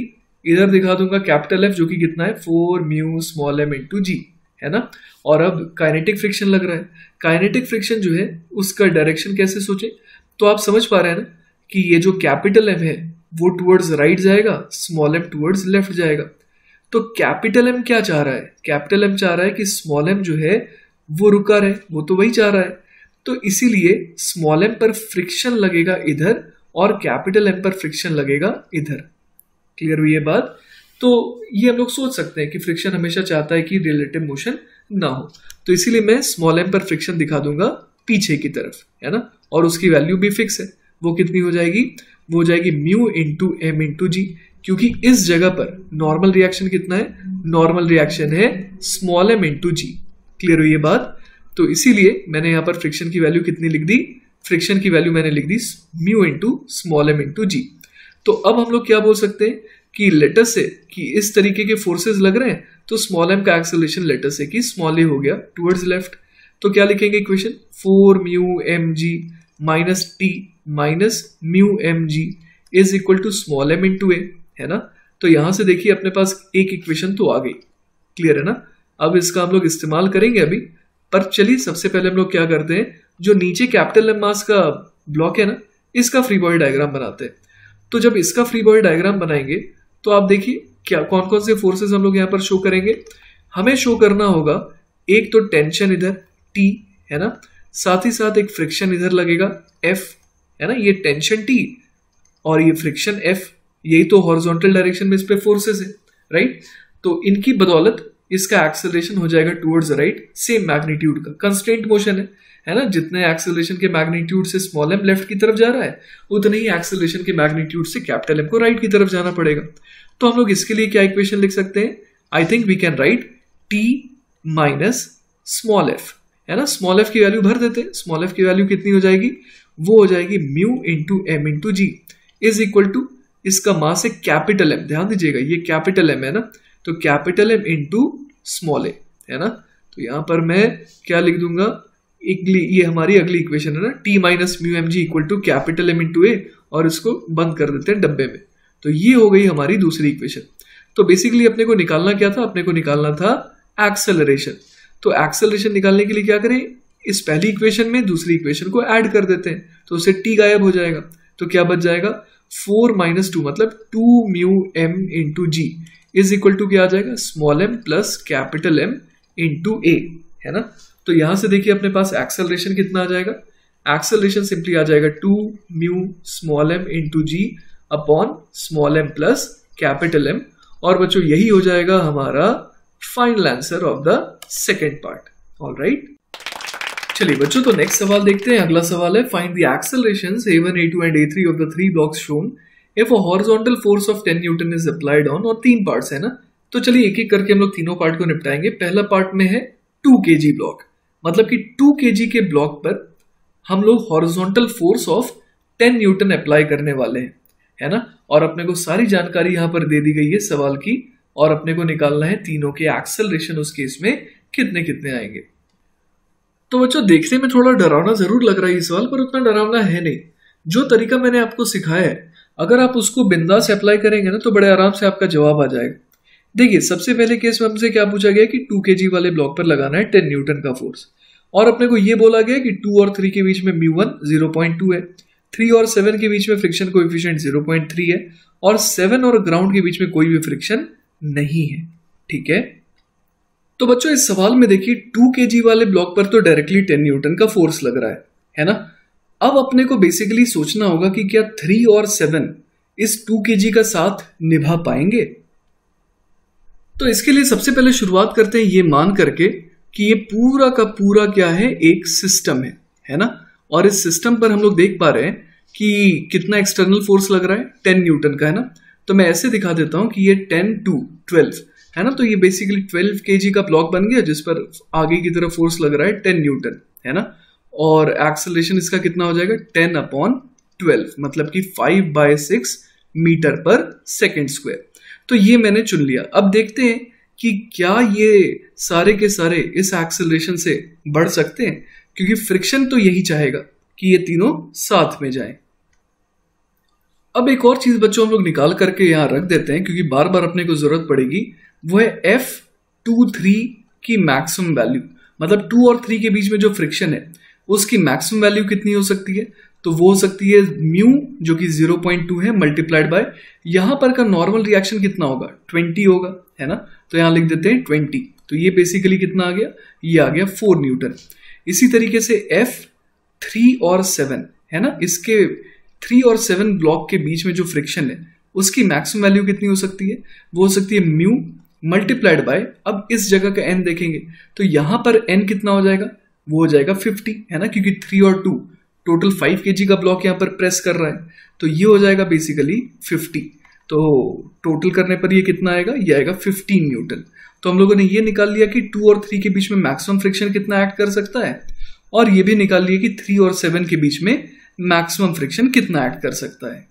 इधर दिखा दूंगा कैपिटल एफ जो कि कितना है four mu small M into G है ना और अब काइनेटिक फ्रिक्शन लग रहा है काइनेटिक फ्रिक्शन जो है उसका डायरेक्शन कैसे सोचे तो आप समझ पा रहे हैं ना कि ये जो कैपिटल एम है वो टूवर्ड्स राइट जाएगा स्मॉल एम टूवर्ड्स लेफ्ट जाएगा तो कैपिटल एम क्या चाह रहा है कैपिटल एम चाह रहा है कि स्मॉल एम जो है वो रुका रहे वो तो वही चाह रहा है तो इसीलिए स्मॉल एम पर फ्रिक्शन लगेगा इधर और कैपिटल एम पर फ्रिक्शन लगेगा इधर क्लियर हुई है बात तो ये हम लोग सोच सकते हैं कि फ्रिक्शन हमेशा चाहता है कि रिलेटिव मोशन ना हो तो इसीलिए मैं स्मॉल एम पर फ्रिक्शन दिखा दूंगा पीछे की तरफ है ना और उसकी वैल्यू भी फिक्स है वो कितनी हो जाएगी वो हो जाएगी mu into M into G क्योंकि इस जगह पर नॉर्मल रिएक्शन कितना है नॉर्मल रिएक्शन है small M into G clear हुई है बात तो इसीलिए मैंने यहाँ पर फ्रिक्शन की वैल्यू कितनी लिख दी फ्रिक्शन की वैल्यू मैंने लिख दी mu into small M into G तो अब हम लोग क्या बोल सकते हैं कि लेटर से कि इस तरीके के फोर्सेस लग रहे हैं तो स्मॉल एम का एक्सेलरेशन लेटर से कि स्मॉल ए हो गया टूवर्ड्स लेफ्ट तो क्या लिखेंगे equation four mu M G minus T minus mu M G is equal to small M into A है ना तो यहां से देखिए अपने पास एक इक्वेशन तो आ गई क्लियर है ना अब इसका हम लोग इस्तेमाल करेंगे अभी पर चलिए सबसे पहले हम लोग क्या करते हैं जो नीचे कैपिटल एम मास का ब्लॉक है ना इसका फ्री बॉडी डायग्राम बनाते हैं तो जब इसका फ्री बॉडी डायग्राम बनाएंगे तो आप देखिए क्या कौन कौन से फोर्सेस हम लोग यहाँ पर शो करेंगे हमें शो करना होगा एक तो टेंशन इधर टी है ना साथ ही साथ एक फ्रिक्शन इधर लगेगा एफ है ना ये टेंशन टी और ये फ्रिक्शन एफ यही तो हॉरिजॉन्टल डायरेक्शन में इस पर फोर्सेस है राइट तो इनकी बदौलत इसका एक्सेलरेशन हो जाएगा टूवर्ड्स राइट सेम मैग्नीट्यूड का कंस्टेंट मोशन है है ना जितने एक्सेलेशन के मैग्नीट्यूड से स्मॉल एम लेफ्ट की तरफ जा रहा है उतने ही एक्सेलेशन के मैग्नीट्यूड से कैपिटल एम को राइट की तरफ जाना पड़ेगा तो हम लोग इसके लिए क्या इक्वेशन लिख सकते हैं I think we can write T minus small F है ना स्मॉल एफ की वैल्यू भर देते हैं स्मॉल एफ की वैल्यू कितनी हो जाएगी वो हो जाएगी mu into M into G is equal to इसका मास है कैपिटल एम ध्यान दीजिएगा ये कैपिटल एम है ना तो capital M into small A है ना तो यहां पर मैं क्या लिख दूंगा अगली ये हमारी अगली इक्वेशन है ना T minus mu M G equal to capital M into A और इसको बंद कर देते हैं डब्बे में तो ये हो गई हमारी दूसरी इक्वेशन तो बेसिकली अपने को निकालना क्या था अपने को निकालना था एक्सेलरेशन तो एक्सेलरेशन निकालने के लिए क्या करें इस पहली इक्वेशन में दूसरी इक्वेशन को ऐड कर देते हैं तो उससे टी गायब हो जाएगा तो क्या बच जाएगा फोर माइनस टू मतलब two mu M into G is equal to क्या आ जाएगा small M plus capital M into A है ना तो यहां से देखिए अपने पास एक्सेलरेशन कितना आ जाएगा एक्सेलरेशन सिंपली आ जाएगा two mu small M into G upon small M plus capital M और बच्चों यही हो जाएगा हमारा final answer of the second part all right चलिए बच्चों तो नेक्स्ट सवाल देखते हैं अगला सवाल है find the acceleration A one A two and A three of the three blocks shown if a horizontal force of ten newton is applied on और तीन पार्ट्स है ना तो चलिए एक एक करके हम लोग तीनों पार्ट को निपटाएंगे पहला पार्ट में है टू के जी ब्लॉक मतलब कि टू के के ब्लॉक पर हम लोग horizontal force of ten newton apply करने वाले हैं है ना और अपने को सारी जानकारी यहां पर दे दी गई है सवाल की और अपने को निकालना है तीनों के एक्सेलरेशन उस केस में कितने कितने आएंगे तो बच्चों देखने में थोड़ा डरावना जरूर लग रहा है इस सवाल पर उतना डरावना है नहीं जो तरीका मैंने आपको सिखाया है अगर आप उसको बिंदास अप्लाई करेंगे ना तो बड़े आराम से आपका जवाब आ जाएगा देखिए सबसे पहले केस में हमसे क्या पूछा गया कि टू के वाले ब्लॉक पर लगाना है टेन न्यूटन का फोर्स और अपने को ये बोला गया कि टू और थ्री के बीच में mu one zero point two है थ्री और सेवन के बीच में फ्रिक्शन को जीरो पॉइंट थ्री है और सेवन और ग्राउंड के बीच में कोई भी फ्रिक्शन नहीं है ठीक है तो बच्चों इस सवाल में देखिए टू के वाले ब्लॉक पर तो डायरेक्टली टेन न्यूटन का फोर्स लग रहा है है ना अब अपने को बेसिकली सोचना होगा कि क्या थ्री और सेवन इस टू के का साथ निभा पाएंगे तो इसके लिए सबसे पहले शुरुआत करते हैं ये मान करके कि ये पूरा का पूरा क्या है एक सिस्टम है है ना और इस सिस्टम पर हम लोग देख पा रहे हैं कि कितना एक्सटर्नल फोर्स लग रहा है टेन न्यूटन का है ना तो मैं ऐसे दिखा देता हूं कि ये टेन टू ट्वेल्व है ना तो ये बेसिकली ट्वेल्व के का ब्लॉक बन गया जिस पर आगे की तरफ फोर्स लग रहा है टेन न्यूटन है ना और एक्सलेशन इसका कितना हो जाएगा टेन अपॉन ट्वेल्व मतलब कि five by six metre per second square तो ये मैंने चुन लिया अब देखते हैं कि क्या ये सारे के सारे इस एक्सेलरेशन से बढ़ सकते हैं क्योंकि फ्रिक्शन तो यही चाहेगा कि ये तीनों साथ में जाएं अब एक और चीज़ बच्चों हम लोग निकाल करके यहां रख देते हैं क्योंकि बार बार अपने को ज़रूरत पड़ेगी वो है एफ टू थ्री की मैक्सिमम वैल्यू मतलब टू और थ्री के बीच में जो फ्रिक्शन है उसकी मैक्सिमम वैल्यू कितनी हो सकती है तो वो हो सकती है म्यू जो कि 0.2 है मल्टीप्लाइड बाय यहाँ पर का नॉर्मल रिएक्शन कितना होगा 20 होगा है ना तो यहाँ लिख देते हैं 20 तो ये बेसिकली कितना आ गया ये आ गया 4 न्यूटन इसी तरीके से एफ थ्री और सेवन है ना इसके थ्री और सेवन ब्लॉक के बीच में जो फ्रिक्शन है उसकी मैक्सिमम वैल्यू कितनी हो सकती है वो हो सकती है म्यू मल्टीप्लाइड बाय अब इस जगह का एन देखेंगे तो यहाँ पर एन कितना हो जाएगा वो हो जाएगा फिफ्टी है ना क्योंकि थ्री और टू टोटल फाइव के का ब्लॉक यहाँ पर प्रेस कर रहा है तो ये हो जाएगा बेसिकली फिफ्टी तो टोटल करने पर ये कितना आएगा ये आएगा फिफ्टीन न्यूटन तो हम लोगों ने ये निकाल लिया कि टू और थ्री के बीच में मैक्सिमम फ्रिक्शन कितना एक्ट कर सकता है और ये भी निकाल लिया कि थ्री और सेवन के बीच में मैक्सिमम फ्रिक्शन कितना एक्ट कर सकता है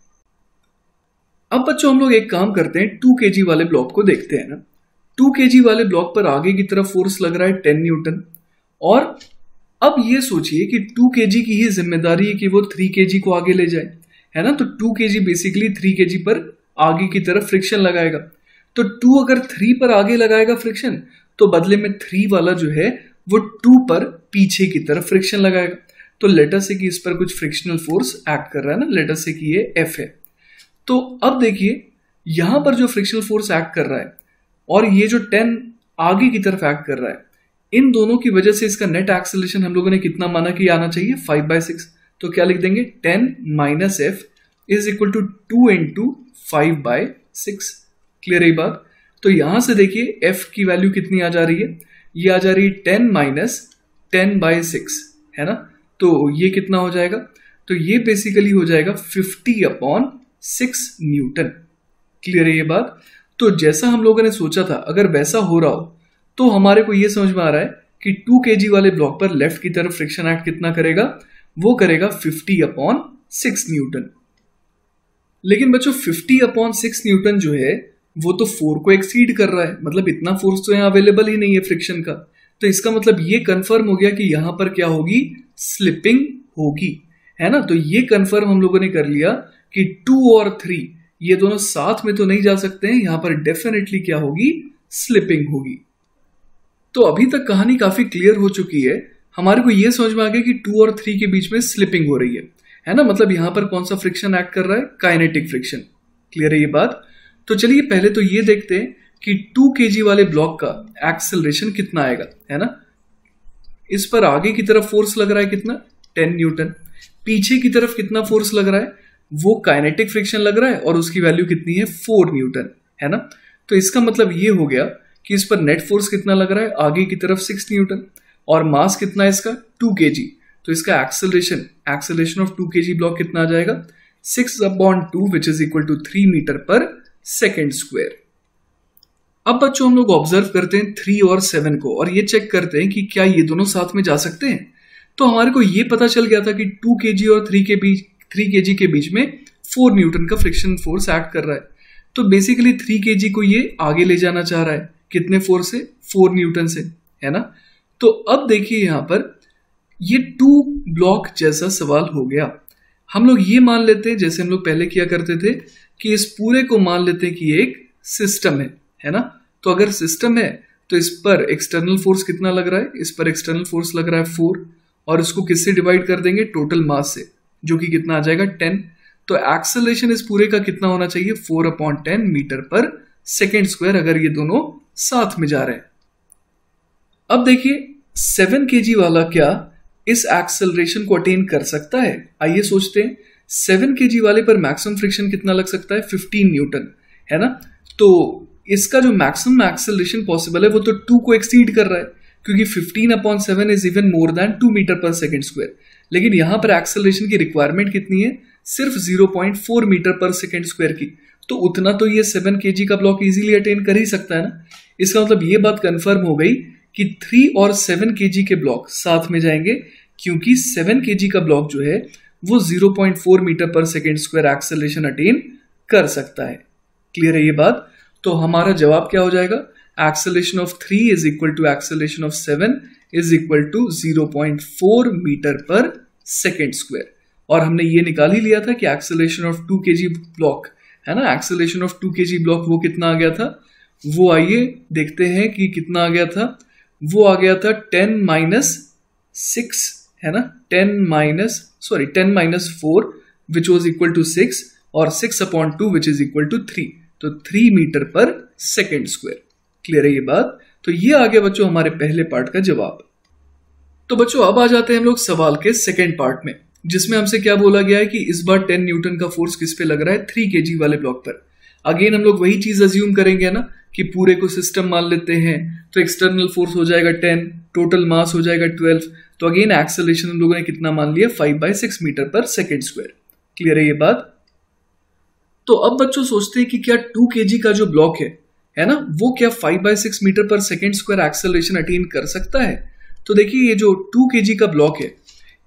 अब बच्चों हम लोग एक काम करते हैं टू के वाले ब्लॉक को देखते हैं ना टू के वाले ब्लॉक पर आगे की तरफ फोर्स लग रहा है टेन न्यूटन और अब ये सोचिए कि टू के की ही जिम्मेदारी है कि वो थ्री के को आगे ले जाए है ना तो टू के बेसिकली थ्री के पर आगे की तरफ फ्रिक्शन लगाएगा तो टू अगर थ्री पर आगे लगाएगा फ्रिक्शन तो बदले में थ्री वाला जो है वो टू पर पीछे की तरफ फ्रिक्शन लगाएगा तो लेटर से कि इस पर कुछ फ्रिक्शनल फोर्स एक्ट कर रहा है ना लेटर से कि ये एफ है तो अब देखिए यहां पर जो फ्रिक्शनल फोर्स एक्ट कर रहा है और ये जो टेन आगे की तरफ एक्ट कर रहा है इन दोनों की वजह से इसका नेट एक्सेलेशन हम लोगों ने कितना माना कि आना चाहिए फाइव बाय सिक्स तो क्या लिख देंगे ten minus F is equal to two into five by six clear ही बात तो यहां से देखिए एफ की वैल्यू कितनी आ जा रही है ये आ जा रही है ten minus ten by six है ना तो ये कितना हो जाएगा तो ये बेसिकली हो जाएगा fifty upon six newton clear है ये बात तो जैसा हम लोगों ने सोचा था अगर वैसा हो रहा हो तो हमारे को ये समझ में आ रहा है कि टू के वाले ब्लॉक पर लेफ्ट की तरफ फ्रिक्शन एक्ट कितना करेगा वो करेगा फिफ्टी अपॉन सिक्स न्यूटन लेकिन बच्चों फिफ्टी अपॉन सिक्स न्यूटन जो है वो तो फोर को एक्सीड कर रहा है मतलब इतना फोर्स तो यहां अवेलेबल ही नहीं है फ्रिक्शन का तो इसका मतलब ये कंफर्म हो गया कि यहां पर क्या होगी स्लिपिंग होगी है ना तो ये कंफर्म हम लोगों ने कर लिया कि टू और थ्री ये दोनों साथ में तो नहीं जा सकते हैं यहां पर डेफिनेटली क्या होगी स्लिपिंग होगी तो अभी तक कहानी काफी क्लियर हो चुकी है हमारे को यह समझ में आ गया कि टू और थ्री के बीच में स्लिपिंग हो रही है है ना मतलब यहां पर कौन सा फ्रिक्शन एक्ट कर रहा है काइनेटिक फ्रिक्शन क्लियर है ये बात तो चलिए पहले तो ये देखते हैं कि टू के वाले ब्लॉक का एक्सेलरेशन कितना आएगा है ना इस पर आगे की तरफ फोर्स लग रहा है कितना टेन न्यूटन पीछे की तरफ कितना फोर्स लग रहा है वो काइनेटिक फ्रिक्शन लग रहा है और उसकी वैल्यू कितनी है फोर न्यूटन है ना तो इसका मतलब ये हो गया कि इस पर नेट फोर्स कितना लग रहा है आगे की तरफ सिक्स न्यूटन और मास कितना है इसका टू के जी तो इसका acceleration acceleration of to K G block कितना आ जाएगा six upon two which is equal to three metre per second square अब बच्चों हम लोग ऑब्जर्व करते हैं थ्री और सेवन को और ये चेक करते हैं कि क्या ये दोनों साथ में जा सकते हैं तो हमारे को ये पता चल गया था कि टू के जी और थ्री के बीच थ्री के जी के बीच में फोर न्यूटन का फ्रिक्शन फोर्स एक्ट कर रहा है तो बेसिकली थ्री के जी को ये आगे ले जाना चाह रहा है कितने फोर्स से फोर न्यूटन से है ना तो अब देखिए यहां पर ये टू ब्लॉक जैसा सवाल हो गया हम लोग ये मान लेते हैं जैसे हम लोग पहले किया करते थे कि इस पूरे को मान लेते हैं कि एक सिस्टम है है ना तो अगर सिस्टम है तो इस पर एक्सटर्नल फोर्स कितना लग रहा है इस पर एक्सटर्नल फोर्स लग रहा है फोर और इसको किससे डिवाइड कर देंगे टोटल मास से जो कि कितना आ जाएगा टेन तो एक्सेलेशन इस पूरे का कितना होना चाहिए four upon ten metre per second square अगर ये दोनों साथ में जा रहे हैं अब देखिए सेवन के वाला क्या इस एक्सेलरेशन को अटेन कर सकता है आइए सोचते हैं सेवन के वाले पर मैक्सिमम फ्रिक्शन कितना लग सकता है फिफ्टीन न्यूटन है ना तो इसका जो मैक्सिमम एक्सेलरेशन पॉसिबल है वो तो टू को एक्सीड कर रहा है क्योंकि fifteen upon seven is even more than two metre per second square लेकिन यहां पर एक्सेलरेशन की रिक्वायरमेंट कितनी है सिर्फ zero point four metre per second square की तो उतना तो ये सेवन के का ब्लॉक इजीली अटेन कर ही सकता है ना इसका मतलब ये बात कंफर्म हो गई कि थ्री और सेवन के के ब्लॉक साथ में जाएंगे क्योंकि सेवन के का ब्लॉक जो है वो 0.4 metre per second square acceleration attain कर सकता है क्लियर है ये बात तो हमारा जवाब क्या हो जाएगा acceleration of three is equal to acceleration of seven is equal to zero point four metre per second square और हमने ये निकाल ही लिया था कि acceleration of to K G block है ना acceleration of to K G block वो कितना आ गया था वो आइए देखते हैं कि कितना आ गया था वो आ गया था टेन माइनस सिक्स है ना ten minus sorry ten minus four which was equal to six और six upon two which is equal to three तो three metre per second square clear है ये बात तो ये आ गया बच्चों हमारे पहले पार्ट का जवाब तो बच्चों अब आ जाते हैं हम लोग सवाल के सेकेंड पार्ट में जिसमें हमसे क्या बोला गया है कि इस बार टेन न्यूटन का फोर्स किस पे लग रहा है थ्री के वाले ब्लॉक पर अगेन हम लोग वही चीज अज्यूम करेंगे ना कि पूरे को सिस्टम मान लेते हैं तो एक्सटर्नल फोर्स हो जाएगा टेन टोटल मास हो जाएगा ट्वेल्व तो अगेन एक्सेलेशन हम लोगों ने कितना मान लिया five by six metre per second square clear है ये बात तो अब बच्चों सोचते हैं कि क्या टू के का जो ब्लॉक है है ना वो क्या five by six metre per second square acceleration attain कर सकता है तो देखिए ये जो टू के का ब्लॉक है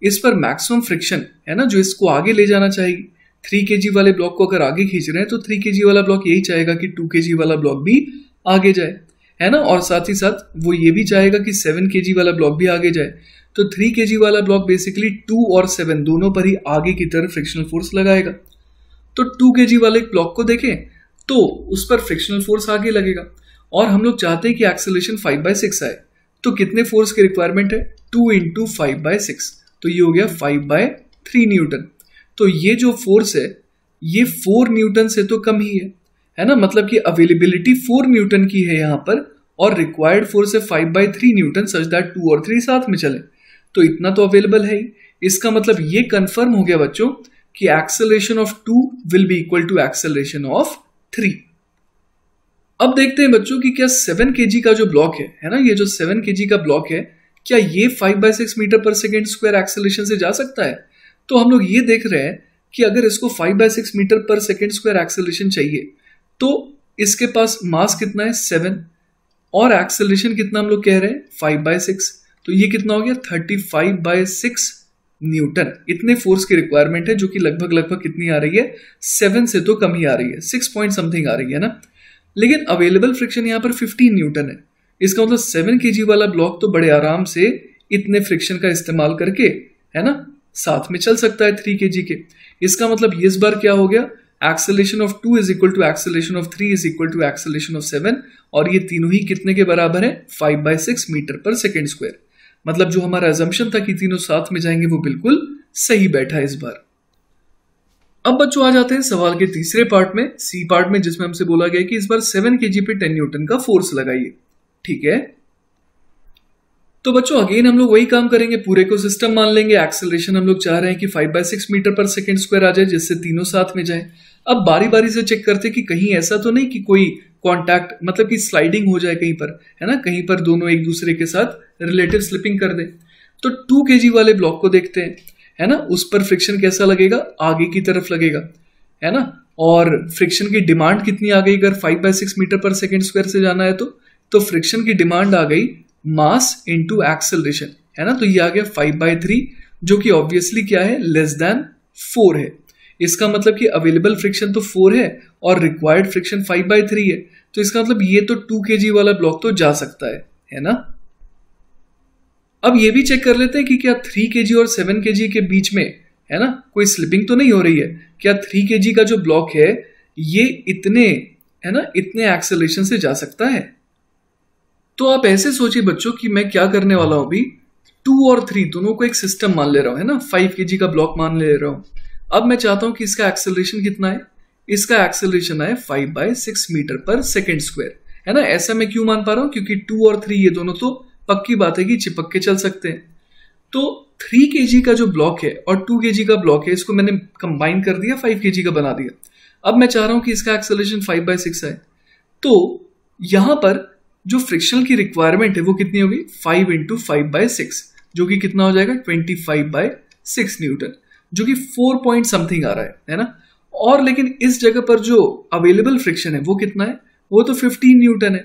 इस पर मैक्सिमम फ्रिक्शन है ना जो इसको आगे ले जाना चाहिए थ्री के वाले ब्लॉक को अगर आगे खींच रहे हैं तो थ्री के वाला ब्लॉक यही चाहेगा कि टू के वाला ब्लॉक भी आगे जाए है ना और साथ ही साथ वो ये भी चाहेगा कि सेवन के वाला ब्लॉक भी आगे जाए तो थ्री के वाला ब्लॉक बेसिकली टू और सेवन दोनों पर ही आगे की तरफ फ्रिक्शनल फोर्स लगाएगा तो टू के वाले ब्लॉक को देखें तो उस पर फ्रिक्शनल फोर्स आगे लगेगा और हम लोग चाहते हैं कि एक्सेलेशन फाइव बाई सिक्स आए तो कितने फोर्स की रिक्वायरमेंट है two into five by six तो ये हो गया फाइव बाय थ्री न्यूटन तो ये जो फोर्स है ये फोर न्यूटन से तो कम ही है है ना मतलब कि अवेलेबिलिटी फोर न्यूटन की है यहां पर और रिक्वायर्ड फोर्स है five by three newton such that two और थ्री साथ में चले तो इतना तो अवेलेबल है ही इसका मतलब ये कंफर्म हो गया बच्चों कि acceleration of two will be equal to acceleration of three अब देखते हैं बच्चों कि क्या सेवन के का जो ब्लॉक है है ना ये जो सेवन के का ब्लॉक है क्या ये five by six metre per second square acceleration से जा सकता है तो हम लोग ये देख रहे हैं कि अगर इसको five by six metre per second square acceleration चाहिए तो इसके पास मास कितना है सेवन और एक्सेलेशन कितना हम लोग कह रहे हैं फाइव बाय सिक्स तो ये कितना हो गया thirty five by six newton इतने फोर्स की रिक्वायरमेंट है जो कि लगभग लगभग कितनी आ रही है सेवन से तो कम ही आ रही है सिक्स पॉइंट समथिंग आ रही है ना लेकिन अवेलेबल फ्रिक्शन यहाँ पर फिफ्टीन न्यूटन है इसका मतलब सेवन के वाला ब्लॉक तो बड़े आराम से इतने फ्रिक्शन का इस्तेमाल करके है ना साथ में चल सकता है थ्री के के इसका मतलब इस बार क्या हो गया acceleration of two is equal to acceleration of three is equal to acceleration of seven और ये तीनों ही कितने के बराबर है five by six metre per second square मतलब जो हमारा एजम्पन था कि तीनों साथ में जाएंगे वो बिल्कुल सही बैठा इस बार अब बच्चों आ जाते हैं सवाल के तीसरे पार्ट में सी पार्ट में जिसमें हमसे बोला गया कि इस बार सेवन के पे टेन न्यूटन का फोर्स लगाइए ठीक है तो बच्चों अगेन हम लोग वही काम करेंगे पूरे को सिस्टम मान लेंगे एक्सेलरेशन हम लोग चाह रहे हैं कि five by six metre per second square आ जाए जिससे तीनों साथ में जाए अब बारी बारी से चेक करते कि कहीं ऐसा तो नहीं कि कोई कॉन्टैक्ट मतलब कि स्लाइडिंग हो जाए कहीं पर है ना कहीं पर दोनों एक दूसरे के साथ रिलेटिव स्लिपिंग कर दे तो टू के वाले ब्लॉक को देखते हैं है ना उस पर फ्रिक्शन कैसा लगेगा आगे की तरफ लगेगा है ना और फ्रिक्शन की डिमांड कितनी आ गई अगर five by six metre per second square से जाना है तो तो फ्रिक्शन की डिमांड आ गई मास इंटू एक्सेलरेशन है ना तो ये आ गया फाइव बाई थ्री जो कि ऑब्वियसली क्या है लेस देन फोर है इसका मतलब कि अवेलेबल फ्रिक्शन तो फोर है और required friction five by three है तो इसका मतलब ये तो टू के जी वाला ब्लॉक तो जा सकता है है ना अब ये भी चेक कर लेते हैं कि क्या थ्री के जी और सेवन के जी के बीच में है ना कोई स्लिपिंग तो नहीं हो रही है क्या थ्री के जी का जो ब्लॉक है ये इतने है ना इतने एक्सेलेशन से जा सकता है तो आप ऐसे सोचिए बच्चों कि मैं क्या करने वाला हूं अभी टू और थ्री दोनों को एक सिस्टम मान ले रहा हूं है ना फाइव के का ब्लॉक मान ले रहा हूं अब मैं चाहता हूँ कि इसका एक्सेलरेशन कितना है इसका एक्सेलरेशन है five by six metre per second square है ना ऐसा मैं क्यों मान पा रहा हूँ क्योंकि टू और थ्री ये दोनों तो पक्की बात है कि चिपक के चल सकते हैं तो थ्री के का जो ब्लॉक है और टू के का ब्लॉक है इसको मैंने कंबाइन कर दिया फाइव के का बना दिया अब मैं चाह रहा हूं कि इसका एक्सेलेशन फाइव बाई सिक्स है तो यहां पर जो फ्रिक्शनल की रिक्वायरमेंट है वो कितनी होगी five into five by six जो कि कितना हो जाएगा twenty five by six newton जो कि फोर पॉइंट समथिंग आ रहा है है ना और लेकिन इस जगह पर जो अवेलेबल फ्रिक्शन है वो कितना है वो तो फिफ्टीन न्यूटन है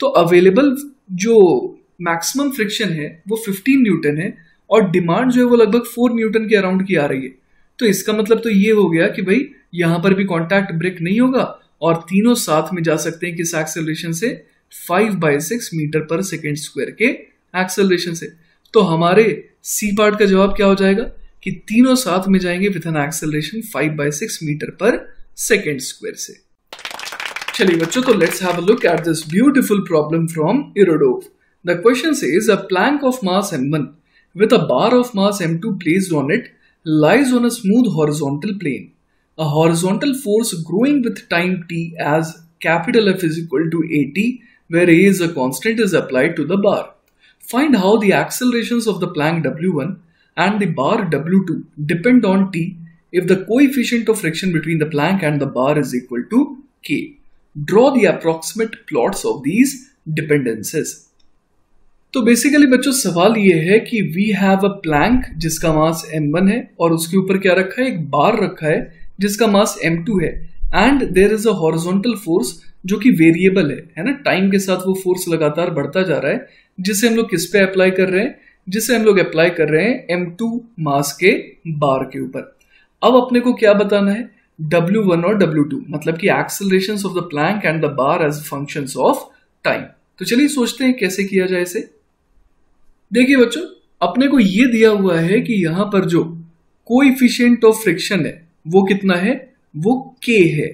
तो अवेलेबल जो मैक्सिमम फ्रिक्शन है वो फिफ्टीन न्यूटन है और डिमांड जो है वो लगभग फोर न्यूटन के अराउंड की आ रही है तो इसका मतलब तो ये हो गया कि भाई यहां पर भी कॉन्टैक्ट ब्रेक नहीं होगा और तीनों साथ में जा सकते हैं किस एक्सेलरेशन से five by six metre per second square के एक्सेलरेशन से तो हमारे सी पार्ट का जवाब क्या हो जाएगा कि तीनों साथ में जाएंगे with an acceleration five by six metre per second square से चलिए बच्चों तो let's have a look at this beautiful problem from Irodov the question is a plank of mass M one m1 with a bar of mass m2 placed on it lies on a smooth horizontal plane a horizontal force growing with time t as capital F is equal to at where a is a constant is applied to the bar. Find how the accelerations of the plank W1 and the bar W2 depend on T if the coefficient of friction between the plank and the bar is equal to K. Draw the approximate plots of these dependences तो basically बच्चों सवाल ये है कि we have a Planck जिसका मास m1 है और उसके ऊपर क्या रखा है एक बार रखा है जिसका मास m2 है and there is a horizontal force जो कि वेरिएबल है है ना टाइम के साथ वो फोर्स लगातार बढ़ता जा रहा है जिसे हम लोग किस पे अप्लाई कर रहे हैं जिसे हम लोग अप्लाई कर रहे हैं एम टू मास के बार के ऊपर अब अपने को क्या बताना है डब्ल्यू वन और डब्ल्यू टू मतलब कि acceleration of the plank and the bar as function of time तो चलिए सोचते हैं कैसे किया जाए इसे देखिए बच्चों अपने को यह दिया हुआ है कि यहां पर जो कोइफिशियंट ऑफ फ्रिक्शन है वो कितना है वो के है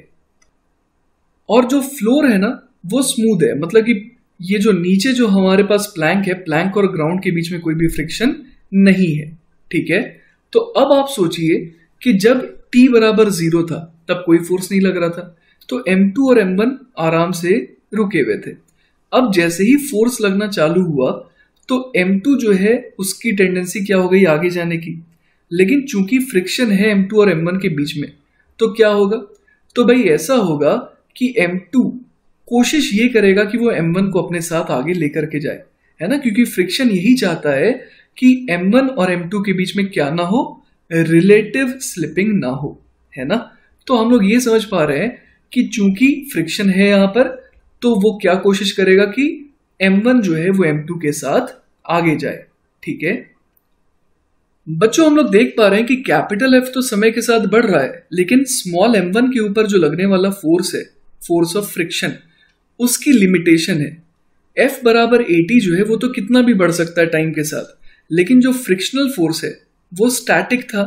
और जो फ्लोर है ना वो स्मूद है मतलब कि ये जो नीचे जो हमारे पास प्लैंक है प्लैंक और ग्राउंड के बीच में कोई भी फ्रिक्शन नहीं है ठीक है तो अब आप सोचिए कि जब t बराबर जीरो था तब कोई फोर्स नहीं लग रहा था तो m2 और m1 आराम से रुके हुए थे अब जैसे ही फोर्स लगना चालू हुआ तो m2 जो है उसकी टेंडेंसी क्या हो गई आगे जाने की लेकिन चूंकि फ्रिक्शन है m2 और m1 के बीच में तो क्या होगा तो भाई ऐसा होगा कि M2 कोशिश ये करेगा कि वो M1 को अपने साथ आगे लेकर के जाए है ना क्योंकि फ्रिक्शन यही चाहता है कि M1 और M2 के बीच में क्या ना हो रिलेटिव स्लिपिंग ना हो है ना तो हम लोग ये समझ पा रहे हैं कि चूंकि फ्रिक्शन है यहां पर तो वो क्या कोशिश करेगा कि M1 जो है वो M2 के साथ आगे जाए ठीक है बच्चों हम लोग देख पा रहे हैं कि कैपिटल एफ तो समय के साथ बढ़ रहा है लेकिन स्मॉल एम वन के ऊपर जो लगने वाला फोर्स है फोर्स ऑफ फ्रिक्शन उसकी लिमिटेशन है एफ बराबर टी जो है वो तो कितना भी बढ़ सकता है टाइम के साथ लेकिन जो फ्रिक्शनल फोर्स है वो स्टैटिक था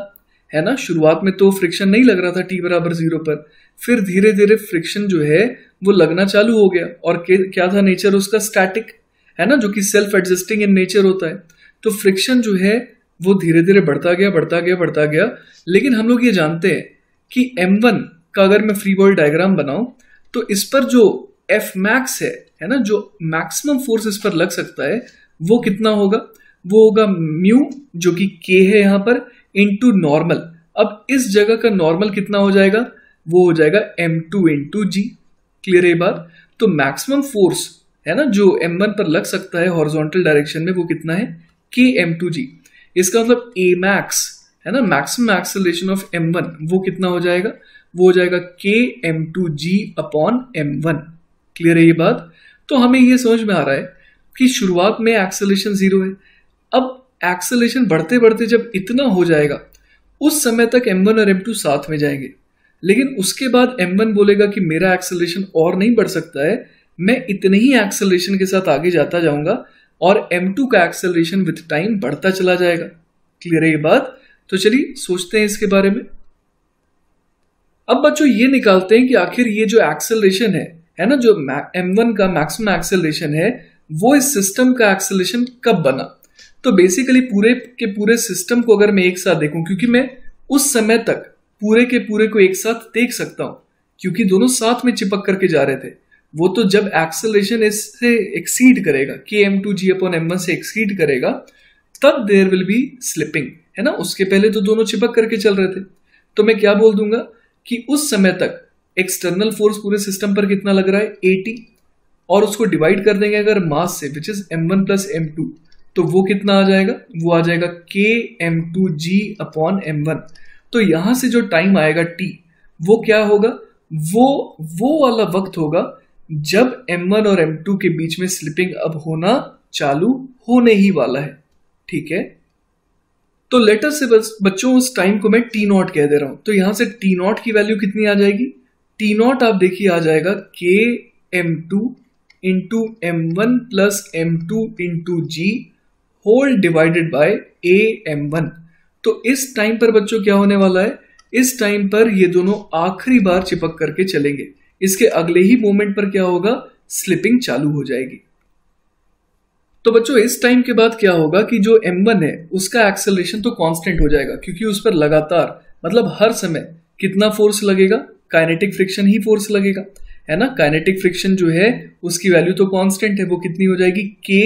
है ना शुरुआत में तो फ्रिक्शन नहीं लग रहा था टी बराबर जीरो पर फिर धीरे धीरे फ्रिक्शन जो है वो लगना चालू हो गया और क्या था नेचर उसका स्टैटिक है ना जो कि सेल्फ एडजस्टिंग इन नेचर होता है तो फ्रिक्शन जो है वो धीरे धीरे बढ़ता गया बढ़ता गया बढ़ता गया लेकिन हम लोग ये जानते हैं कि एम वन का अगर मैं फ्री बॉल डायग्राम बनाऊं तो इस पर जो एफ मैक्स है है ना जो मैक्सिमम फोर्स इस पर लग सकता है वो कितना होगा वो होगा म्यू जो कि के है यहां पर इंटू नॉर्मल अब इस जगह का नॉर्मल कितना हो जाएगा वो हो जाएगा M two into G clear है बात तो मैक्सिमम फोर्स है ना जो एम वन पर लग सकता है हॉर्जोंटल डायरेक्शन में वो कितना है के एम टू जी इसका मतलब ए मैक्स है ना maximum acceleration of M one वो कितना हो जाएगा वो हो जाएगा K M to G upon M one clear है ये बात तो हमें ये समझ में आ रहा है कि शुरुआत में एक्सेलेशन जीरो है अब एक्सेलेशन बढ़ते बढ़ते जब इतना हो जाएगा उस समय तक वन और टू साथ में जाएंगे लेकिन उसके बाद एम वन बोलेगा कि मेरा एक्सेलेशन और नहीं बढ़ सकता है मैं इतने ही एक्सेलेशन के साथ आगे जाता जाऊंगा और एम टू का एक्सेलेशन विथ टाइम बढ़ता चला जाएगा क्लियर है ये बात तो चलिए सोचते हैं इसके बारे में अब बच्चों ये निकालते हैं कि आखिर ये जो एक्सेलरेशन है है ना जो एम वन का मैक्सिमम एक्सेलरेशन है वो इस सिस्टम का एक्सेलरेशन कब बना तो बेसिकली पूरे के पूरे सिस्टम को अगर मैं एक साथ देखूं क्योंकि मैं उस समय तक पूरे के पूरे को एक साथ देख सकता हूं क्योंकि दोनों साथ में चिपक करके जा रहे थे वो तो जब एक्सेलरेशन इससे एक्सीड करेगा K M to G upon M one से एक्सीड करेगा तब देर विल बी स्लिपिंग है ना उसके पहले तो दोनों चिपक करके चल रहे थे तो मैं क्या बोल दूंगा कि उस समय तक एक्सटर्नल फोर्स पूरे सिस्टम पर कितना लग रहा है एटी और उसको डिवाइड कर देंगे अगर मास से which is M one plus M two तो वो कितना आ जाएगा वो आ जाएगा K M to G upon M one तो यहां से जो टाइम आएगा टी वो क्या होगा वो वो वाला वक्त होगा जब एम वन और एम टू के बीच में स्लिपिंग अब होना चालू होने ही वाला है ठीक है तो लेटर से बस बच्चों उस टाइम को मैं टी नॉट कह दे रहा हूं तो यहां से टी नॉट की वैल्यू कितनी आ जाएगी टी नॉट आप देखिए आ जाएगा K M two into M one plus M two into G whole divided by A M one तो इस टाइम पर बच्चों क्या होने वाला है इस टाइम पर ये दोनों आखिरी बार चिपक करके चलेंगे इसके अगले ही मोमेंट पर क्या होगा स्लिपिंग चालू हो जाएगी तो बच्चों इस टाइम के बाद क्या होगा कि जो m1 है उसका एक्सेलरेशन तो कांस्टेंट हो जाएगा क्योंकि उस पर लगातार मतलब हर समय कितना फोर्स लगेगा काइनेटिक फ्रिक्शन ही फोर्स लगेगा है ना काइनेटिक फ्रिक्शन जो है उसकी वैल्यू तो कांस्टेंट है वो कितनी हो जाएगी के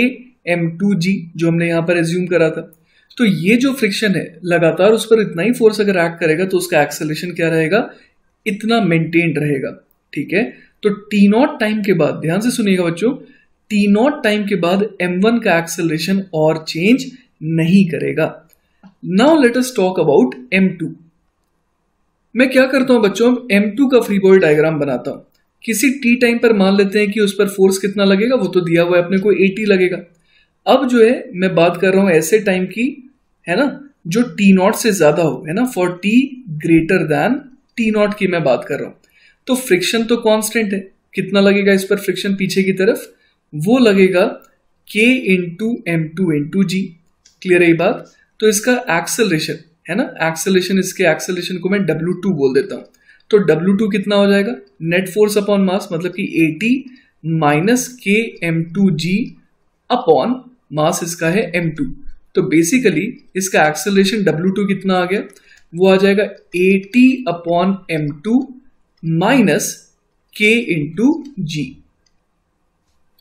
एम टू जी जो हमने यहाँ पर एज्यूम करा था तो ये जो फ्रिक्शन है लगातार उस पर इतना ही फोर्स अगर एक्ट करेगा तो उसका एक्सेलेशन क्या रहेगा इतना मेंटेन रहेगा ठीक है तो टी नॉट टाइम के बाद ध्यान से सुनिएगा बच्चों टी नॉट टाइम के बाद एम वन का एक्सेलरेशन और चेंज नहीं करेगा now let us talk about M two मैं क्या करता हूं बच्चों एम टू का फ्री बॉडी डायग्राम बनाता हूं किसी टी टाइम पर मान लेते हैं कि उस पर फोर्स कितना लगेगा वो तो दिया हुआ है अपने को एटी लगेगा अब जो है मैं बात कर रहा हूं ऐसे टाइम की है ना जो टी नॉट से ज्यादा हो है ना for T greater than T not की मैं बात कर रहा हूं तो फ्रिक्शन तो कांस्टेंट है कितना लगेगा इस पर फ्रिक्शन पीछे की तरफ वो लगेगा K two M two into G clear है बात तो इसका एक्सेलेशन है ना एक्सेलेशन इसके एक्सेलेशन को मैं डब्ल्यू टू बोल देता हूं तो डब्ल्यू टू कितना हो जाएगा नेट फोर्स अपॉन मास मतलब कि A T minus K M to G upon mass इसका है एम टू तो बेसिकली इसका एक्सेलेशन डब्ल्यू टू कितना आ गया वो आ जाएगा A T upon M two minus K into G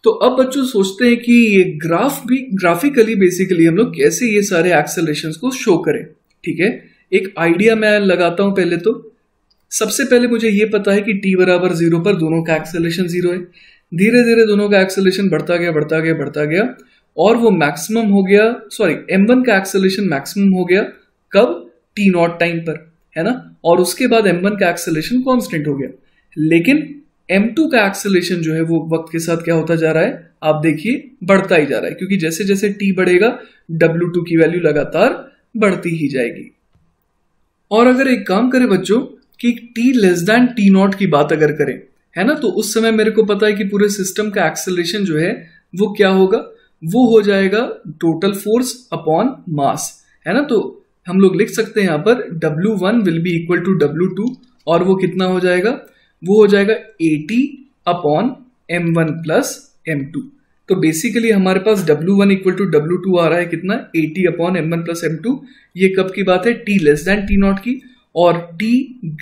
तो अब बच्चों सोचते हैं कि ये ग्राफ भी ग्राफिकली बेसिकली हम लोग कैसे ये सारे एक्सेलरेशन को शो करें ठीक है एक आइडिया मैं लगाता हूं पहले तो सबसे पहले मुझे ये पता है कि टी बराबर जीरो पर दोनों का एक्सेलेशन जीरो है धीरे धीरे दोनों का एक्सेलेशन बढ़ता गया बढ़ता गया बढ़ता गया और वो मैक्सिमम हो गया सॉरी एम वन का एक्सेलेशन मैक्सिमम हो गया कब टी नॉट टाइम पर है ना और उसके बाद एम वन का एक्सेलेशन कॉन्स्टेंट हो गया लेकिन एम टू का एक्सेलेशन जो है वो वक्त के साथ क्या होता जा रहा है आप देखिए बढ़ता ही जा रहा है क्योंकि जैसे जैसे टी बढ़ेगा डब्ल्यू टू की वैल्यू लगातार बढ़ती ही जाएगी और अगर एक काम करें बच्चों कि T less than T not की बात अगर करें है ना तो उस समय मेरे को पता है कि पूरे सिस्टम का एक्सेलेशन जो है वो क्या होगा वो हो जाएगा टोटल फोर्स अपॉन मास है ना तो हम लोग लिख सकते हैं यहां पर W1 one will be equal to W2 और वो कितना हो जाएगा वो हो जाएगा A T upon M one plus M two तो बेसिकली हमारे पास W one equal to W two आ रहा है कितना T upon M one plus M two ये कब की बात है T less than T not की और T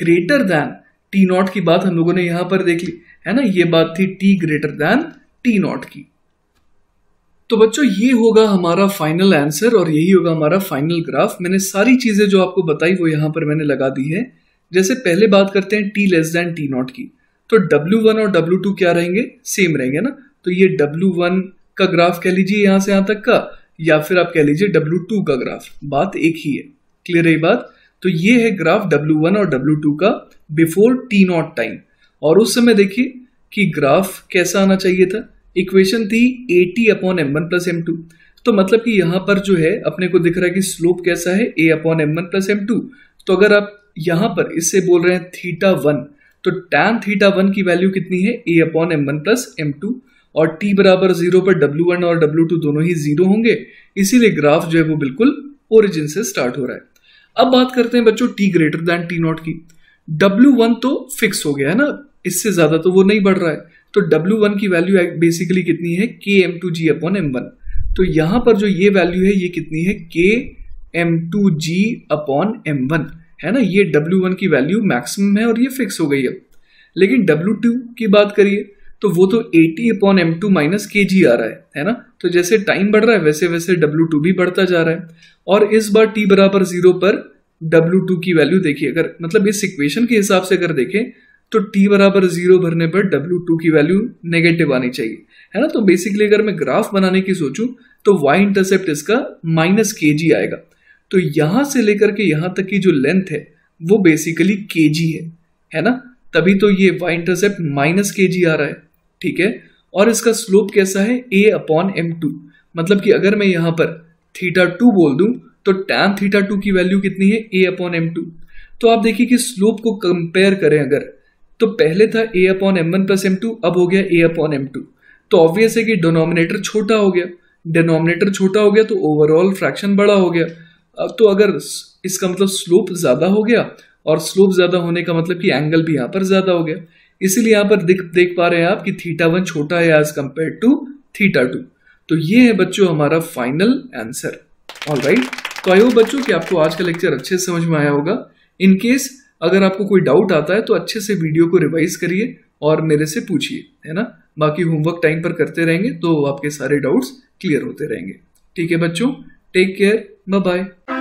greater than T not की बात हम लोगों ने यहां पर देख ली है ना ये बात थी T greater than T not की तो बच्चों ये होगा हमारा फाइनल आंसर और यही होगा हमारा फाइनल ग्राफ मैंने सारी चीजें जो आपको बताई वो यहां पर मैंने लगा दी है जैसे पहले बात करते हैं T less than T not की तो डब्ल्यू वन और डब्ल्यू टू क्या रहेंगे सेम रहेंगे ना तो ये डब्ल्यू वन का ग्राफ कह लीजिए यहां से यहां तक का या फिर आप कह लीजिए डब्ल्यू टू का ग्राफ बात एक ही है क्लियर रही बात तो ये है ग्राफ डब्ल्यू वन और डब्ल्यू टू का बिफोर टी नॉट टाइम और उस समय देखिए कि ग्राफ कैसा आना चाहिए था इक्वेशन थी A T upon M one plus M two तो मतलब कि यहां पर जो है अपने को दिख रहा है कि स्लोप कैसा है A upon M one plus M two तो अगर आप यहां पर इससे बोल रहे हैं थीटा वन तो टैन थीटा वन की वैल्यू कितनी है A upon M one plus M two और टी बराबर जीरो पर डब्ल्यू वन और डब्ल्यू टू दोनों ही जीरो होंगे इसीलिए ग्राफ जो है वो बिल्कुल ओरिजिन से स्टार्ट हो रहा है अब बात करते हैं बच्चों T greater than T not की डब्ल्यू वन तो फिक्स हो गया है ना इससे ज्यादा तो वो नहीं बढ़ रहा है तो डब्ल्यू वन की वैल्यू बेसिकली कितनी है के M to G upon M one तो यहां पर जो ये वैल्यू है ये कितनी है के M to G upon M one है ना ये डब्ल्यू वन की वैल्यू मैक्सिमम है और ये फिक्स हो गई है लेकिन डब्ल्यू टू की बात करिए तो वो तो 80 अपॉन एम टू माइनस के जी आ रहा है है ना तो जैसे टाइम बढ़ रहा है वैसे वैसे डब्ल्यू टू भी बढ़ता जा रहा है और इस बार टी बराबर जीरो पर डब्ल्यू टू की वैल्यू देखिए अगर मतलब इस इक्वेशन के हिसाब से अगर देखें तो t बराबर जीरो भरने पर डब्ल्यू टू की वैल्यू नेगेटिव आनी चाहिए है ना तो बेसिकली अगर मैं ग्राफ बनाने की सोचूं तो y इंटरसेप्ट इसका माइनस के जी आएगा तो यहां से लेकर के यहाँ तक की जो लेंथ है वो बेसिकली के है है ना तभी तो ये वाई इंटरसेप्ट माइनस के आ रहा है ठीक है और इसका स्लोप कैसा है ए अपॉन एम टू मतलब कि अगर मैं यहां पर थीटा टू बोल दूं तो टैन थीटा टू की वैल्यू कितनी है ए अपॉन एम टू तो आप देखिए कि स्लोप को कंपेयर करें अगर तो पहले था A upon M one plus M two अब हो गया ए अपॉन एम टू तो ऑब्वियस है कि डिनोमिनेटर छोटा हो गया डिनोमिनेटर छोटा हो गया तो ओवरऑल फ्रैक्शन बड़ा हो गया अब तो अगर इसका मतलब स्लोप ज़्यादा हो गया और स्लोप ज़्यादा होने का मतलब कि एंगल भी यहाँ पर ज़्यादा हो गया इसीलिए यहाँ पर देख देख पा रहे हैं आप कि थीटा वन छोटा है as compared to theta two तो ये है बच्चों हमारा फाइनल आंसर ऑल राइट तो आई होप बच्चों कि आपको आज का लेक्चर अच्छे से समझ में आया होगा इन केस अगर आपको कोई डाउट आता है तो अच्छे से वीडियो को रिवाइज करिए और मेरे से पूछिए है ना बाकी होमवर्क टाइम पर करते रहेंगे तो आपके सारे डाउट्स क्लियर होते रहेंगे ठीक है बच्चों टेक केयर Bye bye.